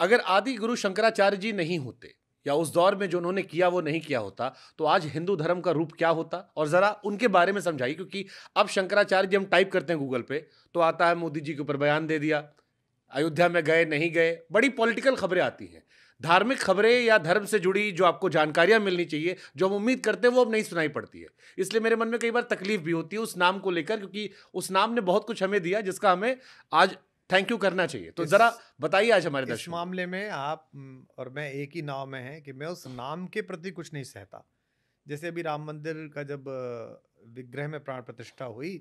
अगर आदि गुरु शंकराचार्य जी नहीं होते या उस दौर में जो उन्होंने किया वो नहीं किया होता तो आज हिंदू धर्म का रूप क्या होता और ज़रा उनके बारे में समझाइए क्योंकि अब शंकराचार्य जी हम टाइप करते हैं गूगल पे तो आता है मोदी जी के ऊपर बयान दे दिया अयोध्या में गए नहीं गए बड़ी पॉलिटिकल खबरें आती हैं धार्मिक खबरें या धर्म से जुड़ी जो आपको जानकारियां मिलनी चाहिए जो हम उम्मीद करते हैं वो अब नहीं सुनाई पड़ती है इसलिए मेरे मन में कई बार तकलीफ भी होती है उस नाम को लेकर क्योंकि उस नाम ने बहुत कुछ हमें दिया जिसका हमें आज थैंक यू करना चाहिए तो जरा बताइए आज हमारे दर्शक मामले में आप और मैं एक ही नाव में है कि मैं उस नाम के प्रति कुछ नहीं सहता जैसे अभी राम मंदिर का जब विग्रह में प्राण प्रतिष्ठा हुई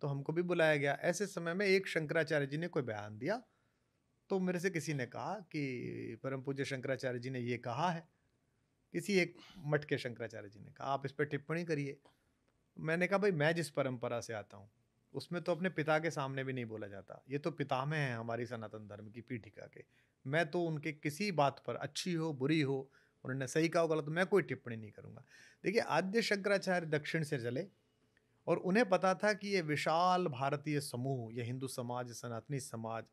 तो हमको भी बुलाया गया ऐसे समय में एक शंकराचार्य जी ने कोई बयान दिया तो मेरे से किसी ने कहा कि परम पूज्य शंकराचार्य जी ने ये कहा है किसी एक मठ के शंकराचार्य जी ने कहा आप इस पर टिप्पणी करिए मैंने कहा भाई मैं जिस परंपरा से आता हूँ उसमें तो अपने पिता के सामने भी नहीं बोला जाता ये तो पिता में है हमारी सनातन धर्म की पीठिका के मैं तो उनके किसी बात पर अच्छी हो बुरी हो उन्होंने सही कहा गलत तो मैं कोई टिप्पणी नहीं करूँगा देखिए आद्य शंकराचार्य दक्षिण से चले और उन्हें पता था कि ये विशाल भारतीय समूह ये हिंदू समाज सनातनी समाज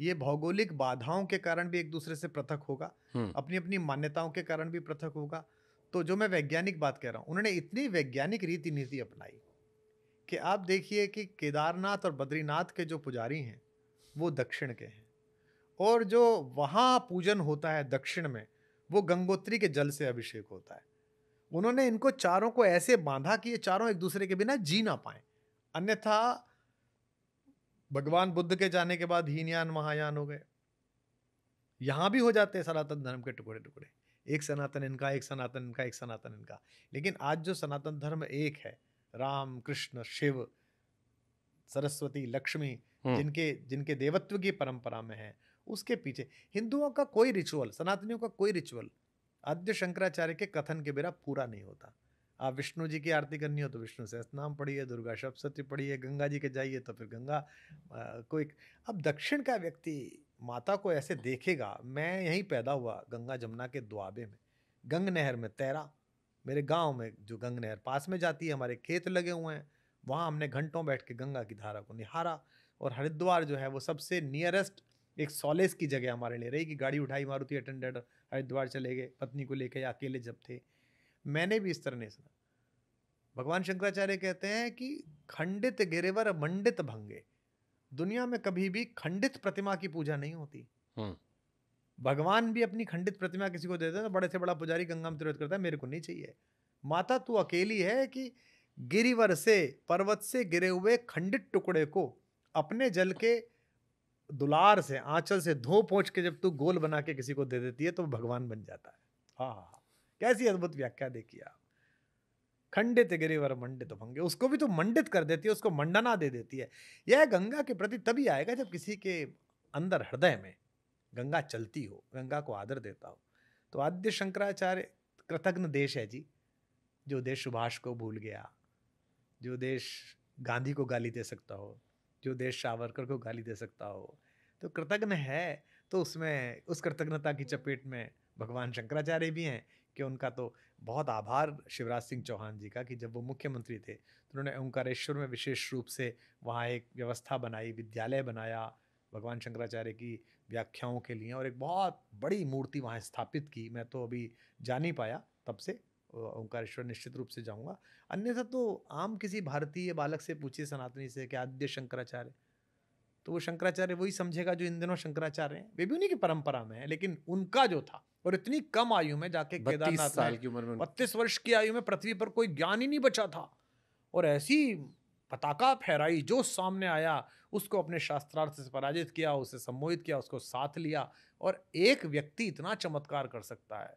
ये भौगोलिक बाधाओं के कारण भी एक दूसरे से पृथक होगा हम्म। अपनी अपनी मान्यताओं के कारण भी पृथक होगा तो जो मैं वैज्ञानिक बात कह रहा हूँ उन्होंने इतनी वैज्ञानिक रीति नीति अपनाई कि आप देखिए कि केदारनाथ और बद्रीनाथ के जो पुजारी हैं वो दक्षिण के हैं और जो वहाँ पूजन होता है दक्षिण में वो गंगोत्री के जल से अभिषेक होता है उन्होंने इनको चारों को ऐसे बांधा कि ये चारों एक दूसरे के बिना जी ना पाए अन्यथा भगवान बुद्ध के जाने के बाद हीनयान महायान हो गए यहाँ भी हो जाते हैं सनातन धर्म के टुकड़े टुकड़े एक सनातन इनका एक सनातन इनका एक सनातन इनका लेकिन आज जो सनातन धर्म एक है राम कृष्ण शिव सरस्वती लक्ष्मी हम्म। जिनके जिनके देवत्व की परंपरा में है उसके पीछे हिंदुओं का कोई रिचुअल सनातनियों का कोई रिचुअल आद्य शंकराचार्य के कथन के बिना पूरा नहीं होता आप विष्णु जी की आरती करनी हो तो विष्णु नाम पढ़िए दुर्गा सप्तशती पढ़िए गंगा जी के जाइए तो फिर गंगा को कोई अब दक्षिण का व्यक्ति माता को ऐसे देखेगा मैं यहीं पैदा हुआ गंगा जमुना के द्वाबे में गंग नहर में तैरा मेरे गांव में जो गंग नहर पास में जाती है हमारे खेत लगे हुए हैं वहाँ हमने घंटों बैठ के गंगा की धारा को निहारा और हरिद्वार जो है वो सबसे नियरेस्ट एक सॉलेस की जगह हमारे लिए रही कि गाड़ी उठाई थी अटेंडेंट हरिद्वार चले गए पत्नी को लेकर या अकेले जब थे मैंने भी इस तरह नहीं सुना भगवान शंकराचार्य कहते हैं कि खंडित गिरेवर मंडित भंगे दुनिया में कभी भी खंडित प्रतिमा की पूजा नहीं होती भगवान भी अपनी खंडित प्रतिमा किसी को दे तो बड़े से बड़ा पुजारी गंगा में तिरुवत करता है मेरे को नहीं चाहिए माता तू अकेली है कि गिरिवर से पर्वत से गिरे हुए खंडित टुकड़े को अपने जल के दुलार से आंचल से धो पहुँच के जब तू गोल बना के किसी को दे देती है तो भगवान बन जाता है हाँ हाँ हाँ कैसी अद्भुत व्याख्या देखिए आप खंडित गिरिवर मंडित भंगे उसको भी तो मंडित कर देती है उसको मंडना दे देती है यह गंगा के प्रति तभी आएगा जब किसी के अंदर हृदय में गंगा चलती हो गंगा को आदर देता हो तो आद्य शंकराचार्य कृतज्ञ देश है जी जो देश सुभाष को भूल गया जो देश गांधी को गाली दे सकता हो जो देश सावरकर को गाली दे सकता हो तो कृतज्ञ है तो उसमें उस कृतज्ञता की चपेट में भगवान शंकराचार्य भी हैं कि उनका तो बहुत आभार शिवराज सिंह चौहान जी का कि जब वो मुख्यमंत्री थे तो उन्होंने ओंकारेश्वर में विशेष रूप से वहाँ एक व्यवस्था बनाई विद्यालय बनाया भगवान शंकराचार्य की व्याख्याओं के लिए और एक बहुत बड़ी मूर्ति वहाँ स्थापित की मैं तो अभी जा नहीं पाया तब से ओंकारेश्वर निश्चित रूप से जाऊँगा अन्यथा तो आम किसी भारतीय बालक से पूछिए सनातनी से कि आद्य शंकराचार्य तो वो शंकराचार्य वही समझेगा जो इन दिनों शंकराचार्य हैं वे भी उन्हीं की परंपरा में है लेकिन उनका जो था और इतनी कम आयु में जाके केदारनाथ साल की उम्र में बत्तीस वर्ष की आयु में पृथ्वी पर कोई ज्ञान ही नहीं बचा था और ऐसी पताका फहराई जो सामने आया उसको अपने शास्त्रार्थ से पराजित किया उसे सम्मोहित किया उसको साथ लिया और एक व्यक्ति इतना चमत्कार कर सकता है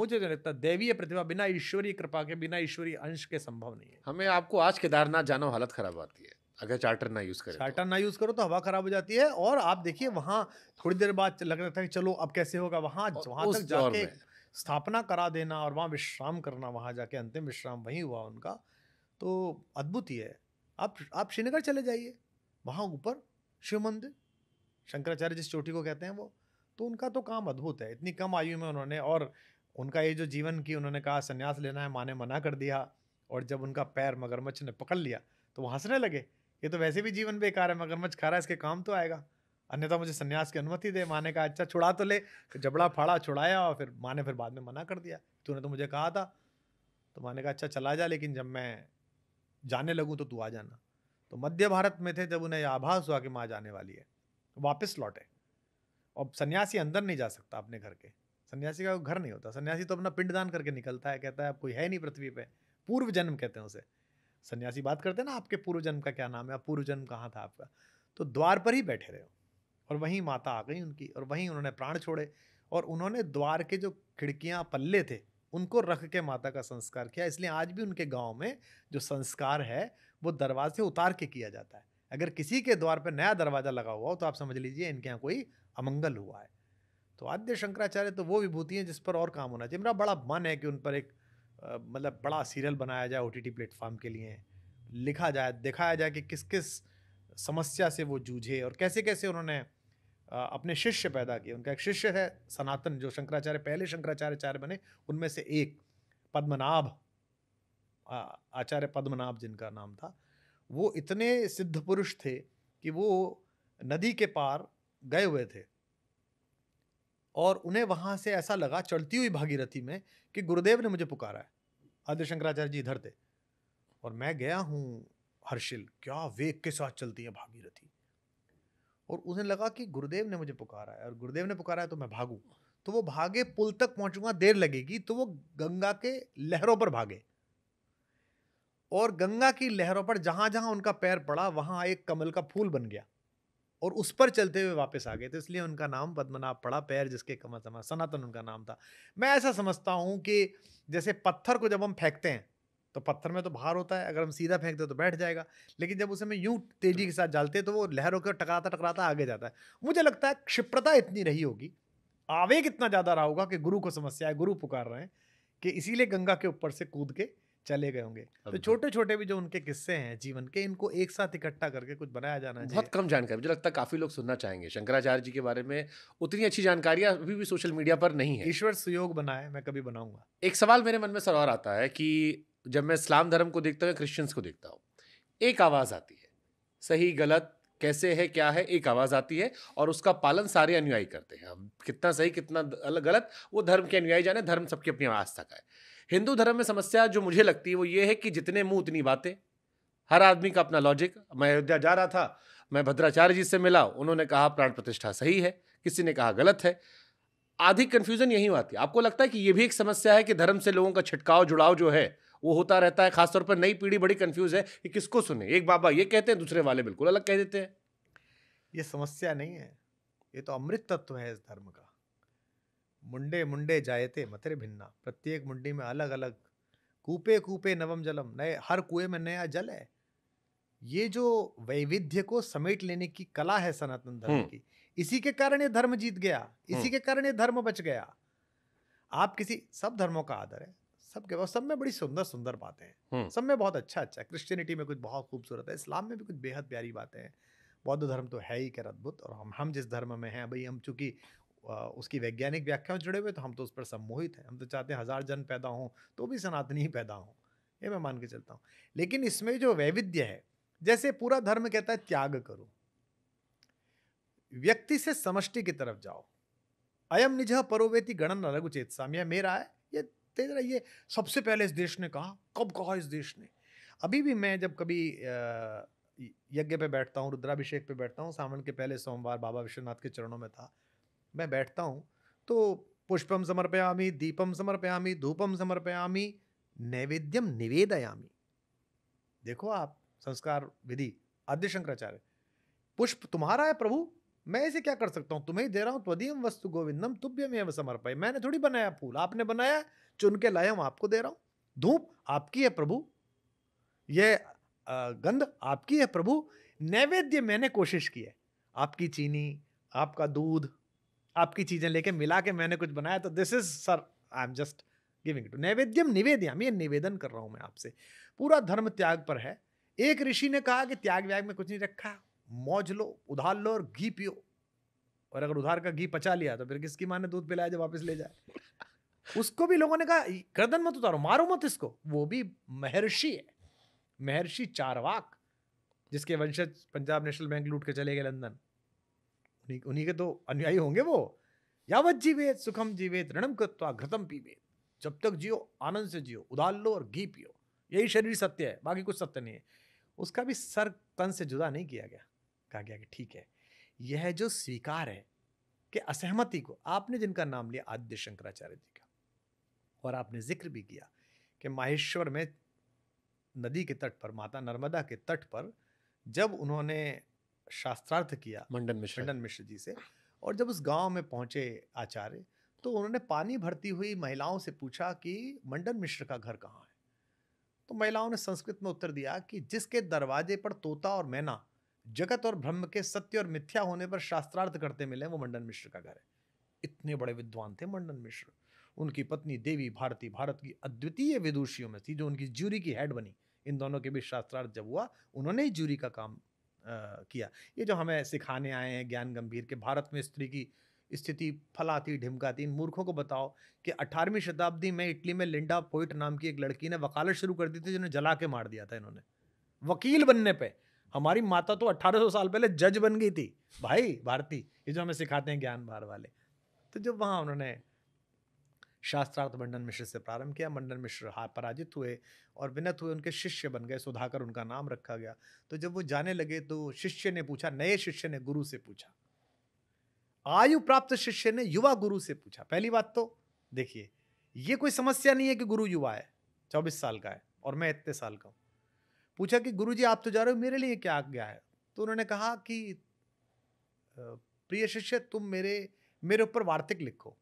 मुझे नहीं लगता देवीय प्रतिभा बिना ईश्वरीय कृपा के बिना ईश्वरीय अंश के संभव नहीं है हमें आपको आज केदारनाथ जाना हालत खराब आती है अगर चार्टर ना यूज़ करें तो। चार्टर तो। ना यूज़ करो तो हवा ख़राब हो जाती है और आप देखिए वहाँ थोड़ी देर बाद रहा था कि चलो अब कैसे होगा वहाँ वहाँ तक जाके स्थापना करा देना और वहाँ विश्राम करना वहाँ जाके अंतिम विश्राम वहीं हुआ उनका तो अद्भुत ही है आप आप श्रीनगर चले जाइए वहाँ ऊपर शिव मंदिर शंकराचार्य जिस चोटी को कहते हैं वो तो उनका तो काम अद्भुत है इतनी कम आयु में उन्होंने और उनका ये जो जीवन की उन्होंने कहा संन्यास लेना है माँ ने मना कर दिया और जब उनका पैर मगरमच्छ ने पकड़ लिया तो वो हंसने लगे ये तो वैसे भी जीवन बेकार है मगरमच्छ खा रहा है इसके काम तो आएगा अन्यथा मुझे संन्यास की अनुमति दे माँ ने कहा अच्छा छुड़ा तो ले जबड़ा फाड़ा छुड़ाया और फिर माँ ने फिर बाद में मना कर दिया तूने तो मुझे कहा था तो माँ ने कहा अच्छा चला जा लेकिन जब मैं जाने लगूँ तो तू आ जाना तो मध्य भारत में थे जब उन्हें आभास हुआ कि माँ जाने वाली है वापस लौटे और सन्यासी अंदर नहीं जा सकता अपने घर के सन्यासी का घर नहीं होता सन्यासी तो अपना पिंडदान करके निकलता है कहता है अब कोई है नहीं पृथ्वी पे पूर्व जन्म कहते हैं उसे सन्यासी बात करते हैं ना आपके पूर्व जन्म का क्या नाम है पूर्व जन्म कहाँ था आपका तो द्वार पर ही बैठे रहे हो और वहीं माता आ गई उनकी और वहीं उन्होंने प्राण छोड़े और उन्होंने द्वार के जो खिड़कियाँ पल्ले थे उनको रख के माता का संस्कार किया इसलिए आज भी उनके गांव में जो संस्कार है वो दरवाजे उतार के किया जाता है अगर किसी के द्वार पर नया दरवाज़ा लगा हुआ हो तो आप समझ लीजिए इनके यहाँ कोई अमंगल हुआ है तो आद्य शंकराचार्य तो वो विभूति हैं जिस पर और काम होना चाहिए मेरा बड़ा मन है कि उन पर एक मतलब बड़ा सीरियल बनाया जाए ओ टी प्लेटफॉर्म के लिए लिखा जाए दिखाया जाए कि किस किस समस्या से वो जूझे और कैसे कैसे उन्होंने अपने शिष्य पैदा किए उनका एक शिष्य है सनातन जो शंकराचार्य पहले शंकराचार्य बने उनमें से एक पद्मनाभ आचार्य पद्मनाभ जिनका नाम था वो इतने सिद्ध पुरुष थे कि वो नदी के पार गए हुए थे और उन्हें वहां से ऐसा लगा चढ़ती हुई भागीरथी में कि गुरुदेव ने मुझे पुकारा है आदि शंकराचार्य जी इधर थे और मैं गया हूँ हर्षिल क्या वेग के साथ चलती है भागीरथी और उन्हें लगा कि गुरुदेव ने मुझे पुकारा है और गुरुदेव ने पुकारा है तो मैं भागू तो वो भागे पुल तक पहुंचूंगा देर लगेगी तो वो गंगा के लहरों पर भागे और गंगा की लहरों पर जहां जहां उनका पैर पड़ा वहां एक कमल का फूल बन गया और उस पर चलते हुए वापस आ गए तो इसलिए उनका नाम पद्मनाभ पड़ा पैर जिसके कमल समा सनातन उनका नाम था मैं ऐसा समझता हूँ कि जैसे पत्थर को जब हम फेंकते हैं तो पत्थर में तो भार होता है अगर हम सीधा फेंकते तो बैठ जाएगा लेकिन जब उसे हमें यूं तेजी के साथ डालते तो वो लहरों के टकराता टकराता आगे जाता है मुझे लगता है क्षिप्रता इतनी रही होगी आवेग इतना ज़्यादा रहा होगा कि गुरु को समस्या है गुरु पुकार रहे हैं कि इसीलिए गंगा के ऊपर से कूद के चले गए होंगे तो छोटे छोटे भी जो उनके किस्से हैं जीवन के इनको एक साथ इकट्ठा करके कुछ बनाया जाना बहुत कम जानकारी मुझे लगता है काफी लोग सुनना चाहेंगे शंकराचार्य जी के बारे में उतनी अच्छी जानकारियां अभी भी सोशल मीडिया पर नहीं है ईश्वर सुयोग बनाए मैं कभी बनाऊंगा एक सवाल मेरे मन में सर और आता है कि जब मैं इस्लाम धर्म को देखता हूँ क्रिश्चियंस को देखता हूँ एक आवाज़ आती है सही गलत कैसे है क्या है एक आवाज़ आती है और उसका पालन सारे अनुयायी करते हैं अब कितना सही कितना गलत वो धर्म के अनुयायी जाने धर्म सबकी अपनी आस्था का है हिंदू धर्म में समस्या जो मुझे लगती है वो ये है कि जितने मुंह उतनी बातें हर आदमी का अपना लॉजिक मैं अयोध्या जा रहा था मैं भद्राचार्य जी से मिला उन्होंने कहा प्राण प्रतिष्ठा सही है किसी ने कहा गलत है आधी कन्फ्यूजन यही आती है आपको लगता है कि ये भी एक समस्या है कि धर्म से लोगों का छिटकाव जुड़ाव जो है वो होता रहता है खासतौर पर नई पीढ़ी बड़ी कंफ्यूज है कि किसको सुने एक बाबा ये कहते हैं दूसरे वाले बिल्कुल अलग कह देते हैं ये समस्या नहीं है ये तो अमृत तत्व है इस धर्म का मुंडे मुंडे जायते मथरे भिन्ना प्रत्येक मुंडी में अलग अलग कूपे कूपे नवम जलम नए हर कुएं में नया जल है ये जो वैविध्य को समेट लेने की कला है सनातन धर्म हम्म। की इसी के कारण ये धर्म जीत गया इसी हम्म। के कारण ये धर्म बच गया आप किसी सब धर्मों का आदर है सबके पास सब में बड़ी सुंदर सुंदर बातें हैं सब में बहुत अच्छा अच्छा क्रिश्चियनिटी में कुछ बहुत खूबसूरत है इस्लाम में भी कुछ बेहद प्यारी बातें हैं बौद्ध धर्म तो है ही कर अद्भुत और हम हम जिस धर्म में हैं भाई हम चूंकि उसकी वैज्ञानिक व्याख्या में जुड़े हुए तो हम तो उस पर सम्मोहित हैं हम तो चाहते हैं हज़ार जन पैदा हों तो भी सनातनी ही पैदा हों ये मैं मान के चलता हूँ लेकिन इसमें जो वैविध्य है जैसे पूरा धर्म कहता है त्याग करो व्यक्ति से समष्टि की तरफ जाओ अयम निजह परोवेति गणन अलग चेत मेरा है ये देखते जरा ये सबसे पहले इस देश ने कहा कब कहा इस देश ने अभी भी मैं जब कभी यज्ञ पे बैठता हूँ रुद्राभिषेक पे बैठता हूँ सावन के पहले सोमवार बाबा विश्वनाथ के चरणों में था मैं बैठता हूँ तो पुष्पम समर्पयामी दीपम समर्पयामी धूपम समर्पयामी नैवेद्यम निवेदयामी देखो आप संस्कार विधि आद्य शंकराचार्य पुष्प तुम्हारा है प्रभु मैं इसे क्या कर सकता हूँ तुम्हें दे रहा हूँ त्वदीयम वस्तु गोविंदम तुभ्यम एवं समर्पय मैंने थोड़ी बनाया फूल आपने बनाया चुन के लाया हूं आपको दे रहा हूं धूप आपकी है प्रभु ये गंध आपकी है प्रभु नैवेद्य मैंने कोशिश की है आपकी चीनी आपका दूध आपकी चीजें लेके मिला के मैंने कुछ बनाया तो this is sir I am just giving to naivedyam nivedyam ये निवेदन कर रहा हूं मैं आपसे पूरा धर्म त्याग पर है एक ऋषि ने कहा कि त्याग व्याग में कुछ नहीं रखा मौज लो उधार लो और घी पियो और अगर उधार का घी पचा लिया तो फिर किसकी माँ ने दूध पिलाया जब वापस ले जाए उसको भी लोगों ने कहा गर्दन मत उतारो मारो मत इसको वो भी महर्षि है महर्षि चारवाक जिसके वंशज पंजाब नेशनल बैंक लूट के चले गए लंदन उन्हीं के तो अनुयायी होंगे वो यावत जीवेत सुखम जीवेत ऋणम कृत्वा घृतम पीवेत जब तक जियो आनंद से जियो उदाल लो और घी पियो यही शरीर सत्य है बाकी कुछ सत्य नहीं है उसका भी सर तन से जुदा नहीं किया गया कहा गया कि ठीक है यह जो स्वीकार है कि असहमति को आपने जिनका नाम लिया आद्य शंकराचार्य जी और आपने जिक्र भी किया कि माहेश्वर में नदी के तट पर माता नर्मदा के तट पर जब उन्होंने शास्त्रार्थ किया मंडन मिश्र मंडन मिश्र जी से और जब उस गांव में पहुंचे आचार्य तो उन्होंने पानी भरती हुई महिलाओं से पूछा कि मंडन मिश्र का घर कहाँ है तो महिलाओं ने संस्कृत में उत्तर दिया कि जिसके दरवाजे पर तोता और मैना जगत और ब्रह्म के सत्य और मिथ्या होने पर शास्त्रार्थ करते मिले वो मंडन मिश्र का घर है इतने बड़े विद्वान थे मंडन मिश्र उनकी पत्नी देवी भारती भारत की अद्वितीय विदुषियों में थी जो उनकी ज्यूरी की हेड बनी इन दोनों के बीच शास्त्रार्थ जब हुआ उन्होंने ही ज्यूरी का काम आ, किया ये जो हमें सिखाने आए हैं ज्ञान गंभीर के भारत में स्त्री की स्थिति फलाती ढिमकाती इन मूर्खों को बताओ कि 18वीं शताब्दी में इटली में लिंडा पोइट नाम की एक लड़की ने वकालत शुरू कर दी थी जिन्हें जला के मार दिया था इन्होंने वकील बनने पे हमारी माता तो 1800 साल पहले जज बन गई थी भाई भारती ये जो हमें सिखाते हैं ज्ञान भार वाले तो जब वहाँ उन्होंने शास्त्रार्थ मंडन मिश्र से प्रारंभ किया मंडन मिश्र पराजित हुए और विनत हुए उनके शिष्य बन गए सुधाकर उनका नाम रखा गया तो जब वो जाने लगे तो शिष्य ने पूछा नए शिष्य ने गुरु से पूछा आयु प्राप्त शिष्य ने युवा गुरु से पूछा पहली बात तो देखिए ये कोई समस्या नहीं है कि गुरु युवा है चौबीस साल का है और मैं इतने साल का हूँ पूछा कि गुरु जी आप तो जा रहे हो मेरे लिए क्या आज्ञा है तो उन्होंने कहा कि प्रिय शिष्य तुम मेरे मेरे ऊपर वार्तिक लिखो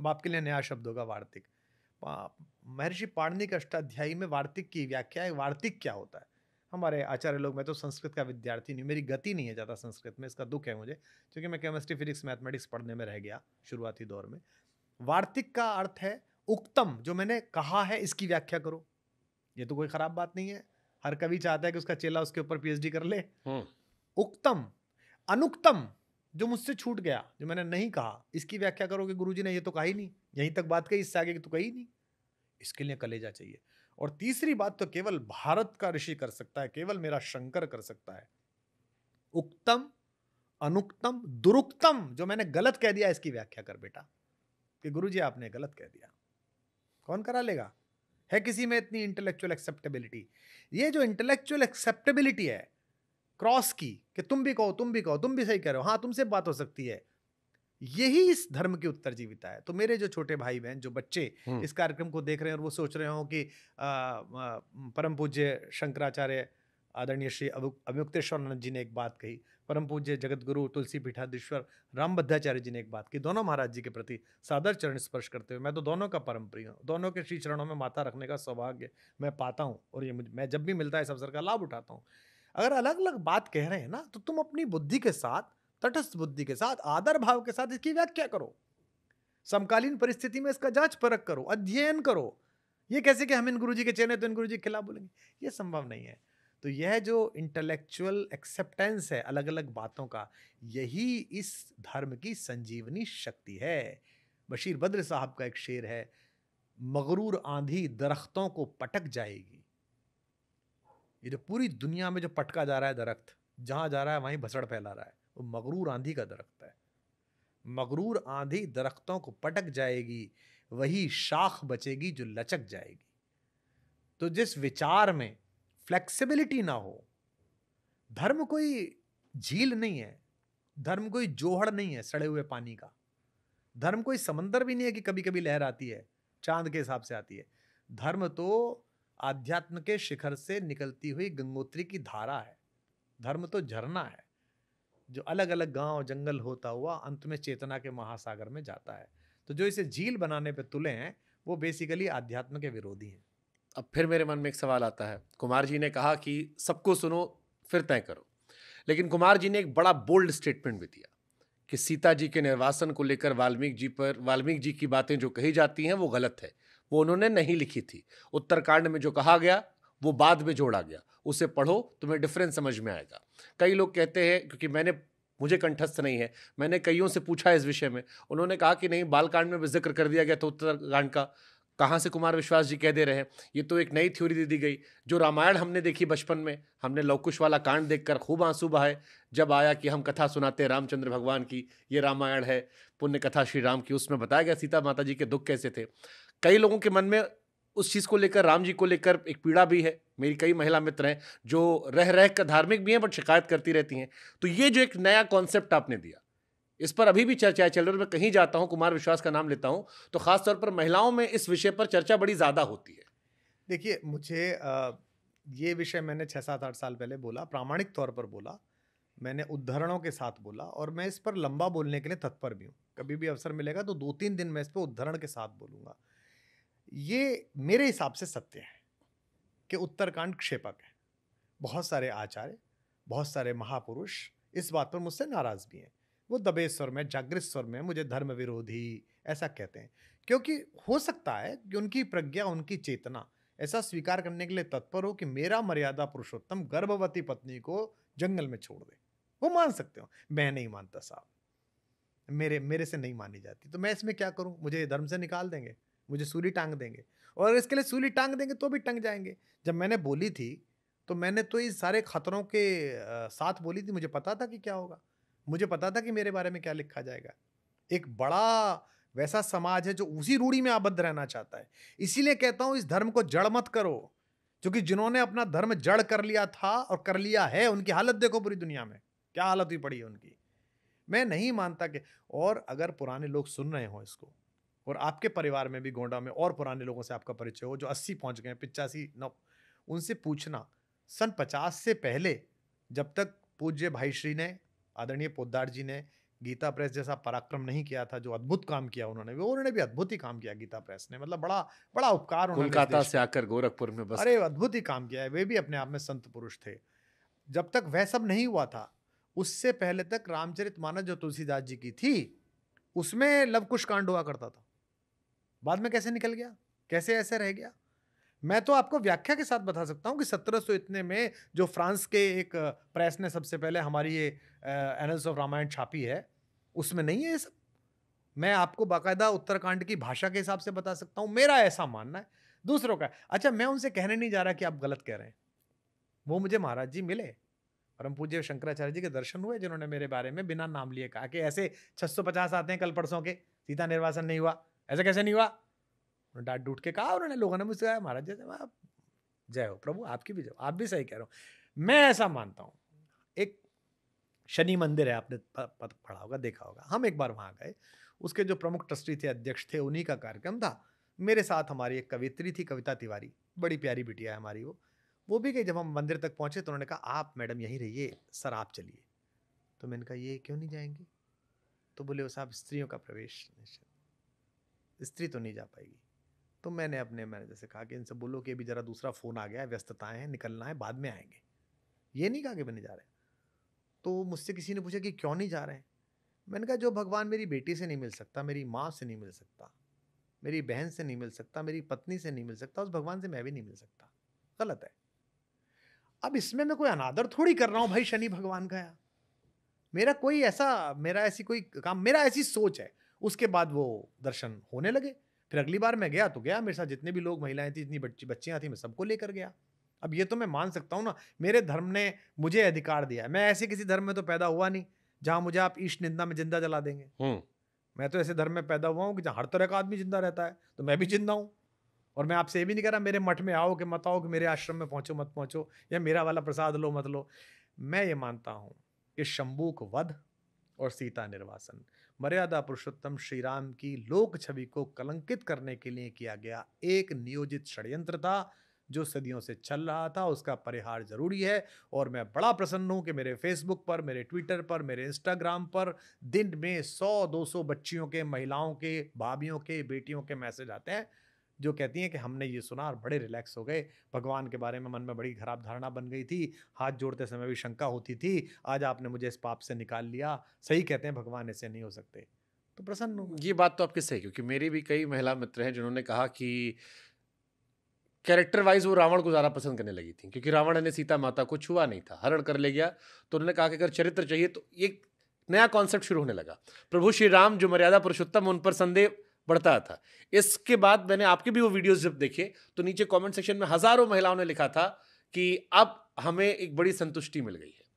अब आपके लिए नया शब्द होगा वार्तिक महर्षि पाणनिक अष्टाध्यायी में वार्तिक की व्याख्या है वार्तिक क्या होता है हमारे आचार्य लोग मैं तो संस्कृत का विद्यार्थी नहीं मेरी गति नहीं है ज़्यादा संस्कृत में इसका दुख है मुझे क्योंकि मैं केमिस्ट्री फिजिक्स मैथमेटिक्स पढ़ने में रह गया शुरुआती दौर में वार्तिक का अर्थ है उक्तम जो मैंने कहा है इसकी व्याख्या करो ये तो कोई ख़राब बात नहीं है हर कवि चाहता है कि उसका चेला उसके ऊपर पीएचडी कर ले हम्म। उक्तम अनुक्तम जो मुझसे छूट गया जो मैंने नहीं कहा इसकी व्याख्या करो कि जी ने ये तो कहा ही नहीं यहीं तक बात कही इससे आगे तो कही नहीं इसके लिए कलेजा चाहिए और तीसरी बात तो केवल भारत का ऋषि कर सकता है केवल मेरा शंकर कर सकता है उक्तम अनुक्तम दुरुक्तम जो मैंने गलत कह दिया इसकी व्याख्या कर बेटा कि गुरुजी आपने गलत कह दिया कौन करा लेगा है किसी में इतनी इंटेलेक्चुअल एक्सेप्टेबिलिटी ये जो इंटेलेक्चुअल एक्सेप्टेबिलिटी है क्रॉस की कि तुम भी कहो तुम भी कहो तुम भी सही कह रहे हो हाँ तुमसे बात हो सकती है यही इस धर्म की उत्तर जीविता है तो मेरे जो छोटे भाई बहन जो बच्चे इस कार्यक्रम को देख रहे हैं और वो सोच रहे हो कि परम पूज्य शंकराचार्य आदरणीय श्री अभियुक्तेश्वरानंद जी ने एक बात कही परम पूज्य जगत गुरु तुलसी पीठाधीश्वर राम भद्राचार्य जी ने एक बात की दोनों महाराज जी के प्रति सादर चरण स्पर्श करते हुए मैं तो दोनों का परम प्रिय हूँ दोनों के श्री चरणों में माथा रखने का सौभाग्य मैं पाता हूँ और ये मैं जब भी मिलता है इस अवसर का लाभ उठाता हूँ अगर अलग अलग बात कह रहे हैं ना तो तुम अपनी बुद्धि के साथ तटस्थ बुद्धि के साथ आदर भाव के साथ इसकी व्याख्या करो समकालीन परिस्थिति में इसका जांच परख करो अध्ययन करो ये कैसे कि हम इन गुरु जी के चेहरे तो इन गुरु जी के खिलाफ बोलेंगे ये संभव नहीं है तो यह जो इंटेलेक्चुअल एक्सेप्टेंस है अलग अलग बातों का यही इस धर्म की संजीवनी शक्ति है बशीर बद्र साहब का एक शेर है मगरूर आंधी दरख्तों को पटक जाएगी ये जो पूरी दुनिया में जो पटका जा रहा है दरख्त जहाँ जा रहा है वहीं भसड़ फैला रहा है वो मगरूर आंधी का दरख्त है मगरूर आंधी दरख्तों को पटक जाएगी वही शाख बचेगी जो लचक जाएगी तो जिस विचार में फ्लेक्सिबिलिटी ना हो धर्म कोई झील नहीं है धर्म कोई जोहड़ नहीं है सड़े हुए पानी का धर्म कोई समंदर भी नहीं है कि कभी कभी लहर आती है चांद के हिसाब से आती है धर्म तो आध्यात्म के शिखर से निकलती हुई गंगोत्री की धारा है धर्म तो झरना है जो अलग अलग गांव जंगल होता हुआ अंत में चेतना के महासागर में जाता है तो जो इसे झील बनाने पर तुले हैं वो बेसिकली आध्यात्म के विरोधी हैं अब फिर मेरे मन में एक सवाल आता है कुमार जी ने कहा कि सबको सुनो फिर तय करो लेकिन कुमार जी ने एक बड़ा बोल्ड स्टेटमेंट भी दिया कि सीता जी के निर्वासन को लेकर वाल्मीकि जी पर वाल्मीकि जी की बातें जो कही जाती हैं वो गलत है वो उन्होंने नहीं लिखी थी उत्तरकांड में जो कहा गया वो बाद में जोड़ा गया उसे पढ़ो तुम्हें डिफरेंस समझ में आएगा कई लोग कहते हैं क्योंकि मैंने मुझे कंठस्थ नहीं है मैंने कईयों से पूछा इस विषय में उन्होंने कहा कि नहीं बालकांड में भी जिक्र कर दिया गया था उत्तरकांड का कहाँ से कुमार विश्वास जी कह दे रहे हैं ये तो एक नई थ्योरी दे दी गई जो रामायण हमने देखी बचपन में हमने लवकुश वाला कांड देखकर खूब आंसू बहाए जब आया कि हम कथा सुनाते हैं रामचंद्र भगवान की ये रामायण है पुण्य कथा श्री राम की उसमें बताया गया सीता माता जी के दुख कैसे थे कई लोगों के मन में उस चीज़ को लेकर राम जी को लेकर एक पीड़ा भी है मेरी कई महिला मित्र हैं जो रह रह कर धार्मिक भी हैं बट शिकायत करती रहती हैं तो ये जो एक नया कॉन्सेप्ट आपने दिया इस पर अभी भी चर्चाएं चल रही है मैं कहीं जाता हूँ कुमार विश्वास का नाम लेता हूँ तो खासतौर पर महिलाओं में इस विषय पर चर्चा बड़ी ज़्यादा होती है देखिए मुझे ये विषय मैंने छः सात आठ साल पहले बोला प्रामाणिक तौर पर बोला मैंने उद्धरणों के साथ बोला और मैं इस पर लंबा बोलने के लिए तत्पर भी हूँ कभी भी अवसर मिलेगा तो दो तीन दिन मैं इस पर उद्धरण के साथ बोलूँगा ये मेरे हिसाब से सत्य है कि उत्तरकांड क्षेपक है बहुत सारे आचार्य बहुत सारे महापुरुष इस बात पर मुझसे नाराज़ भी हैं वो दबे स्वर में जागृत स्वर में मुझे धर्म विरोधी ऐसा कहते हैं क्योंकि हो सकता है कि उनकी प्रज्ञा उनकी चेतना ऐसा स्वीकार करने के लिए तत्पर हो कि मेरा मर्यादा पुरुषोत्तम गर्भवती पत्नी को जंगल में छोड़ दे वो मान सकते हो मैं नहीं मानता साहब मेरे मेरे से नहीं मानी जाती तो मैं इसमें क्या करूं मुझे धर्म से निकाल देंगे मुझे सूली टांग देंगे और अगर इसके लिए सूली टांग देंगे तो भी टंग जाएंगे जब मैंने बोली थी तो मैंने तो इस सारे खतरों के साथ बोली थी मुझे पता था कि क्या होगा मुझे पता था कि मेरे बारे में क्या लिखा जाएगा एक बड़ा वैसा समाज है जो उसी रूढ़ी में आबद्ध रहना चाहता है इसीलिए कहता हूँ इस धर्म को जड़ मत करो क्योंकि जिन्होंने अपना धर्म जड़ कर लिया था और कर लिया है उनकी हालत देखो पूरी दुनिया में क्या हालत हुई पड़ी है उनकी मैं नहीं मानता कि और अगर पुराने लोग सुन रहे हों इसको और आपके परिवार में भी गोंडा में और पुराने लोगों से आपका परिचय हो जो अस्सी पहुँच गए पिचासी नौ उनसे पूछना सन पचास से पहले जब तक पूज्य भाई श्री ने आदरणीय पोदार जी ने गीता प्रेस जैसा पराक्रम नहीं किया था जो अद्भुत काम किया उन्होंने वो उन्होंने भी अद्भुत ही काम किया गीता प्रेस ने मतलब बड़ा बड़ा उपकार कोलकाता से आकर गोरखपुर में बस अरे अद्भुत ही काम किया है वे भी अपने आप में संत पुरुष थे जब तक वह सब नहीं हुआ था उससे पहले तक रामचरित मानस जो तुलसीदास जी की थी उसमें लवकुश कांड हुआ करता था बाद में कैसे निकल गया कैसे ऐसे रह गया मैं तो आपको व्याख्या के साथ बता सकता हूँ कि सत्रह सौ इतने में जो फ्रांस के एक प्रेस ने सबसे पहले हमारी ये एनल्स ऑफ रामायण छापी है उसमें नहीं है ये सब मैं आपको बाकायदा उत्तरकांड की भाषा के हिसाब से बता सकता हूँ मेरा ऐसा मानना है दूसरों का अच्छा मैं उनसे कहने नहीं जा रहा कि आप गलत कह रहे हैं वो मुझे महाराज जी मिले परम पूज्य शंकराचार्य जी के दर्शन हुए जिन्होंने मेरे बारे में बिना नाम लिए कहा कि ऐसे छह आते हैं कल परसों के सीता निर्वासन नहीं हुआ ऐसा कैसे नहीं हुआ उन्होंने डांट डूट के कहा उन्होंने लोगों ने मुझसे कहा महाराज जैसे आप जय हो प्रभु आपकी भी जय आप भी सही कह रहे हो मैं ऐसा मानता हूँ एक शनि मंदिर है आपने पढ़ा होगा देखा होगा हम एक बार वहाँ गए उसके जो प्रमुख ट्रस्टी थे अध्यक्ष थे उन्हीं का कार्यक्रम था मेरे साथ हमारी एक कवित्री थी कविता तिवारी बड़ी प्यारी बिटिया है हमारी वो वो भी गई जब हम मंदिर तक पहुँचे तो उन्होंने कहा आप मैडम यहीं रहिए सर आप चलिए तो मैंने कहा ये क्यों नहीं जाएंगे तो बोले वो साहब स्त्रियों का प्रवेश निश्चित स्त्री तो नहीं जा पाएगी तो मैंने अपने मैनेजर से कहा कि इनसे बोलो कि अभी ज़रा दूसरा फ़ोन आ गया है व्यस्तताएँ हैं निकलना है बाद में आएंगे ये नहीं कहा कि मैं जा रहे तो मुझसे किसी ने पूछा कि क्यों नहीं जा रहे हैं मैंने कहा जो भगवान मेरी बेटी से नहीं मिल सकता मेरी माँ से नहीं मिल सकता मेरी बहन से नहीं मिल सकता मेरी पत्नी से नहीं मिल सकता उस भगवान से मैं भी नहीं मिल सकता गलत है अब इसमें मैं कोई अनादर थोड़ी कर रहा हूँ भाई शनि भगवान का या मेरा कोई ऐसा मेरा ऐसी कोई काम मेरा ऐसी सोच है उसके बाद वो दर्शन होने लगे फिर अगली बार मैं गया तो गया मेरे साथ जितने भी लोग महिलाएं थी जितनी बच्ची बच्चियाँ थी मैं सबको लेकर गया अब ये तो मैं मान सकता हूँ ना मेरे धर्म ने मुझे अधिकार दिया मैं ऐसे किसी धर्म में तो पैदा हुआ नहीं जहाँ मुझे आप ईश निंदा में जिंदा जला देंगे हम्म। मैं तो ऐसे धर्म में पैदा हुआ हूँ कि जहाँ हर तरह का आदमी जिंदा रहता है तो मैं भी जिंदा हूँ और मैं आपसे ये भी नहीं कह रहा मेरे मठ में आओ कि मत आओ कि मेरे आश्रम में पहुँचो मत पहुँचो या मेरा वाला प्रसाद लो मत लो मैं ये मानता हूँ कि शंबूक वध और सीता निर्वासन मर्यादा पुरुषोत्तम श्री राम की लोक छवि को कलंकित करने के लिए किया गया एक नियोजित षड्यंत्र था जो सदियों से चल रहा था उसका परिहार जरूरी है और मैं बड़ा प्रसन्न हूँ कि मेरे फेसबुक पर मेरे ट्विटर पर मेरे इंस्टाग्राम पर दिन में 100-200 बच्चियों के महिलाओं के भाभीियों के बेटियों के मैसेज आते हैं जो कहती हैं कि हमने ये सुना और बड़े रिलैक्स हो गए भगवान के बारे में मन में बड़ी खराब धारणा बन गई थी हाथ जोड़ते समय भी शंका होती थी आज आपने मुझे इस पाप से निकाल लिया सही कहते हैं भगवान ऐसे नहीं हो सकते तो प्रसन्न ये बात तो आपकी सही क्योंकि मेरी भी कई महिला मित्र हैं जिन्होंने कहा कि कैरेक्टर वाइज वो रावण को ज़्यादा पसंद करने लगी थी क्योंकि रावण ने सीता माता को छुआ नहीं था हरण कर ले गया तो उन्होंने कहा कि अगर चरित्र चाहिए तो एक नया कॉन्सेप्ट शुरू होने लगा प्रभु श्री राम जो मर्यादा पुरुषोत्तम उन पर संदेह बढ़ता था इसके बाद मैंने आपके भी वो वीडियोस जब देखे तो नीचे कमेंट सेक्शन में हजारों महिलाओं ने लिखा था कि अब हमें एक बड़ी संतुष्टि मिल गई है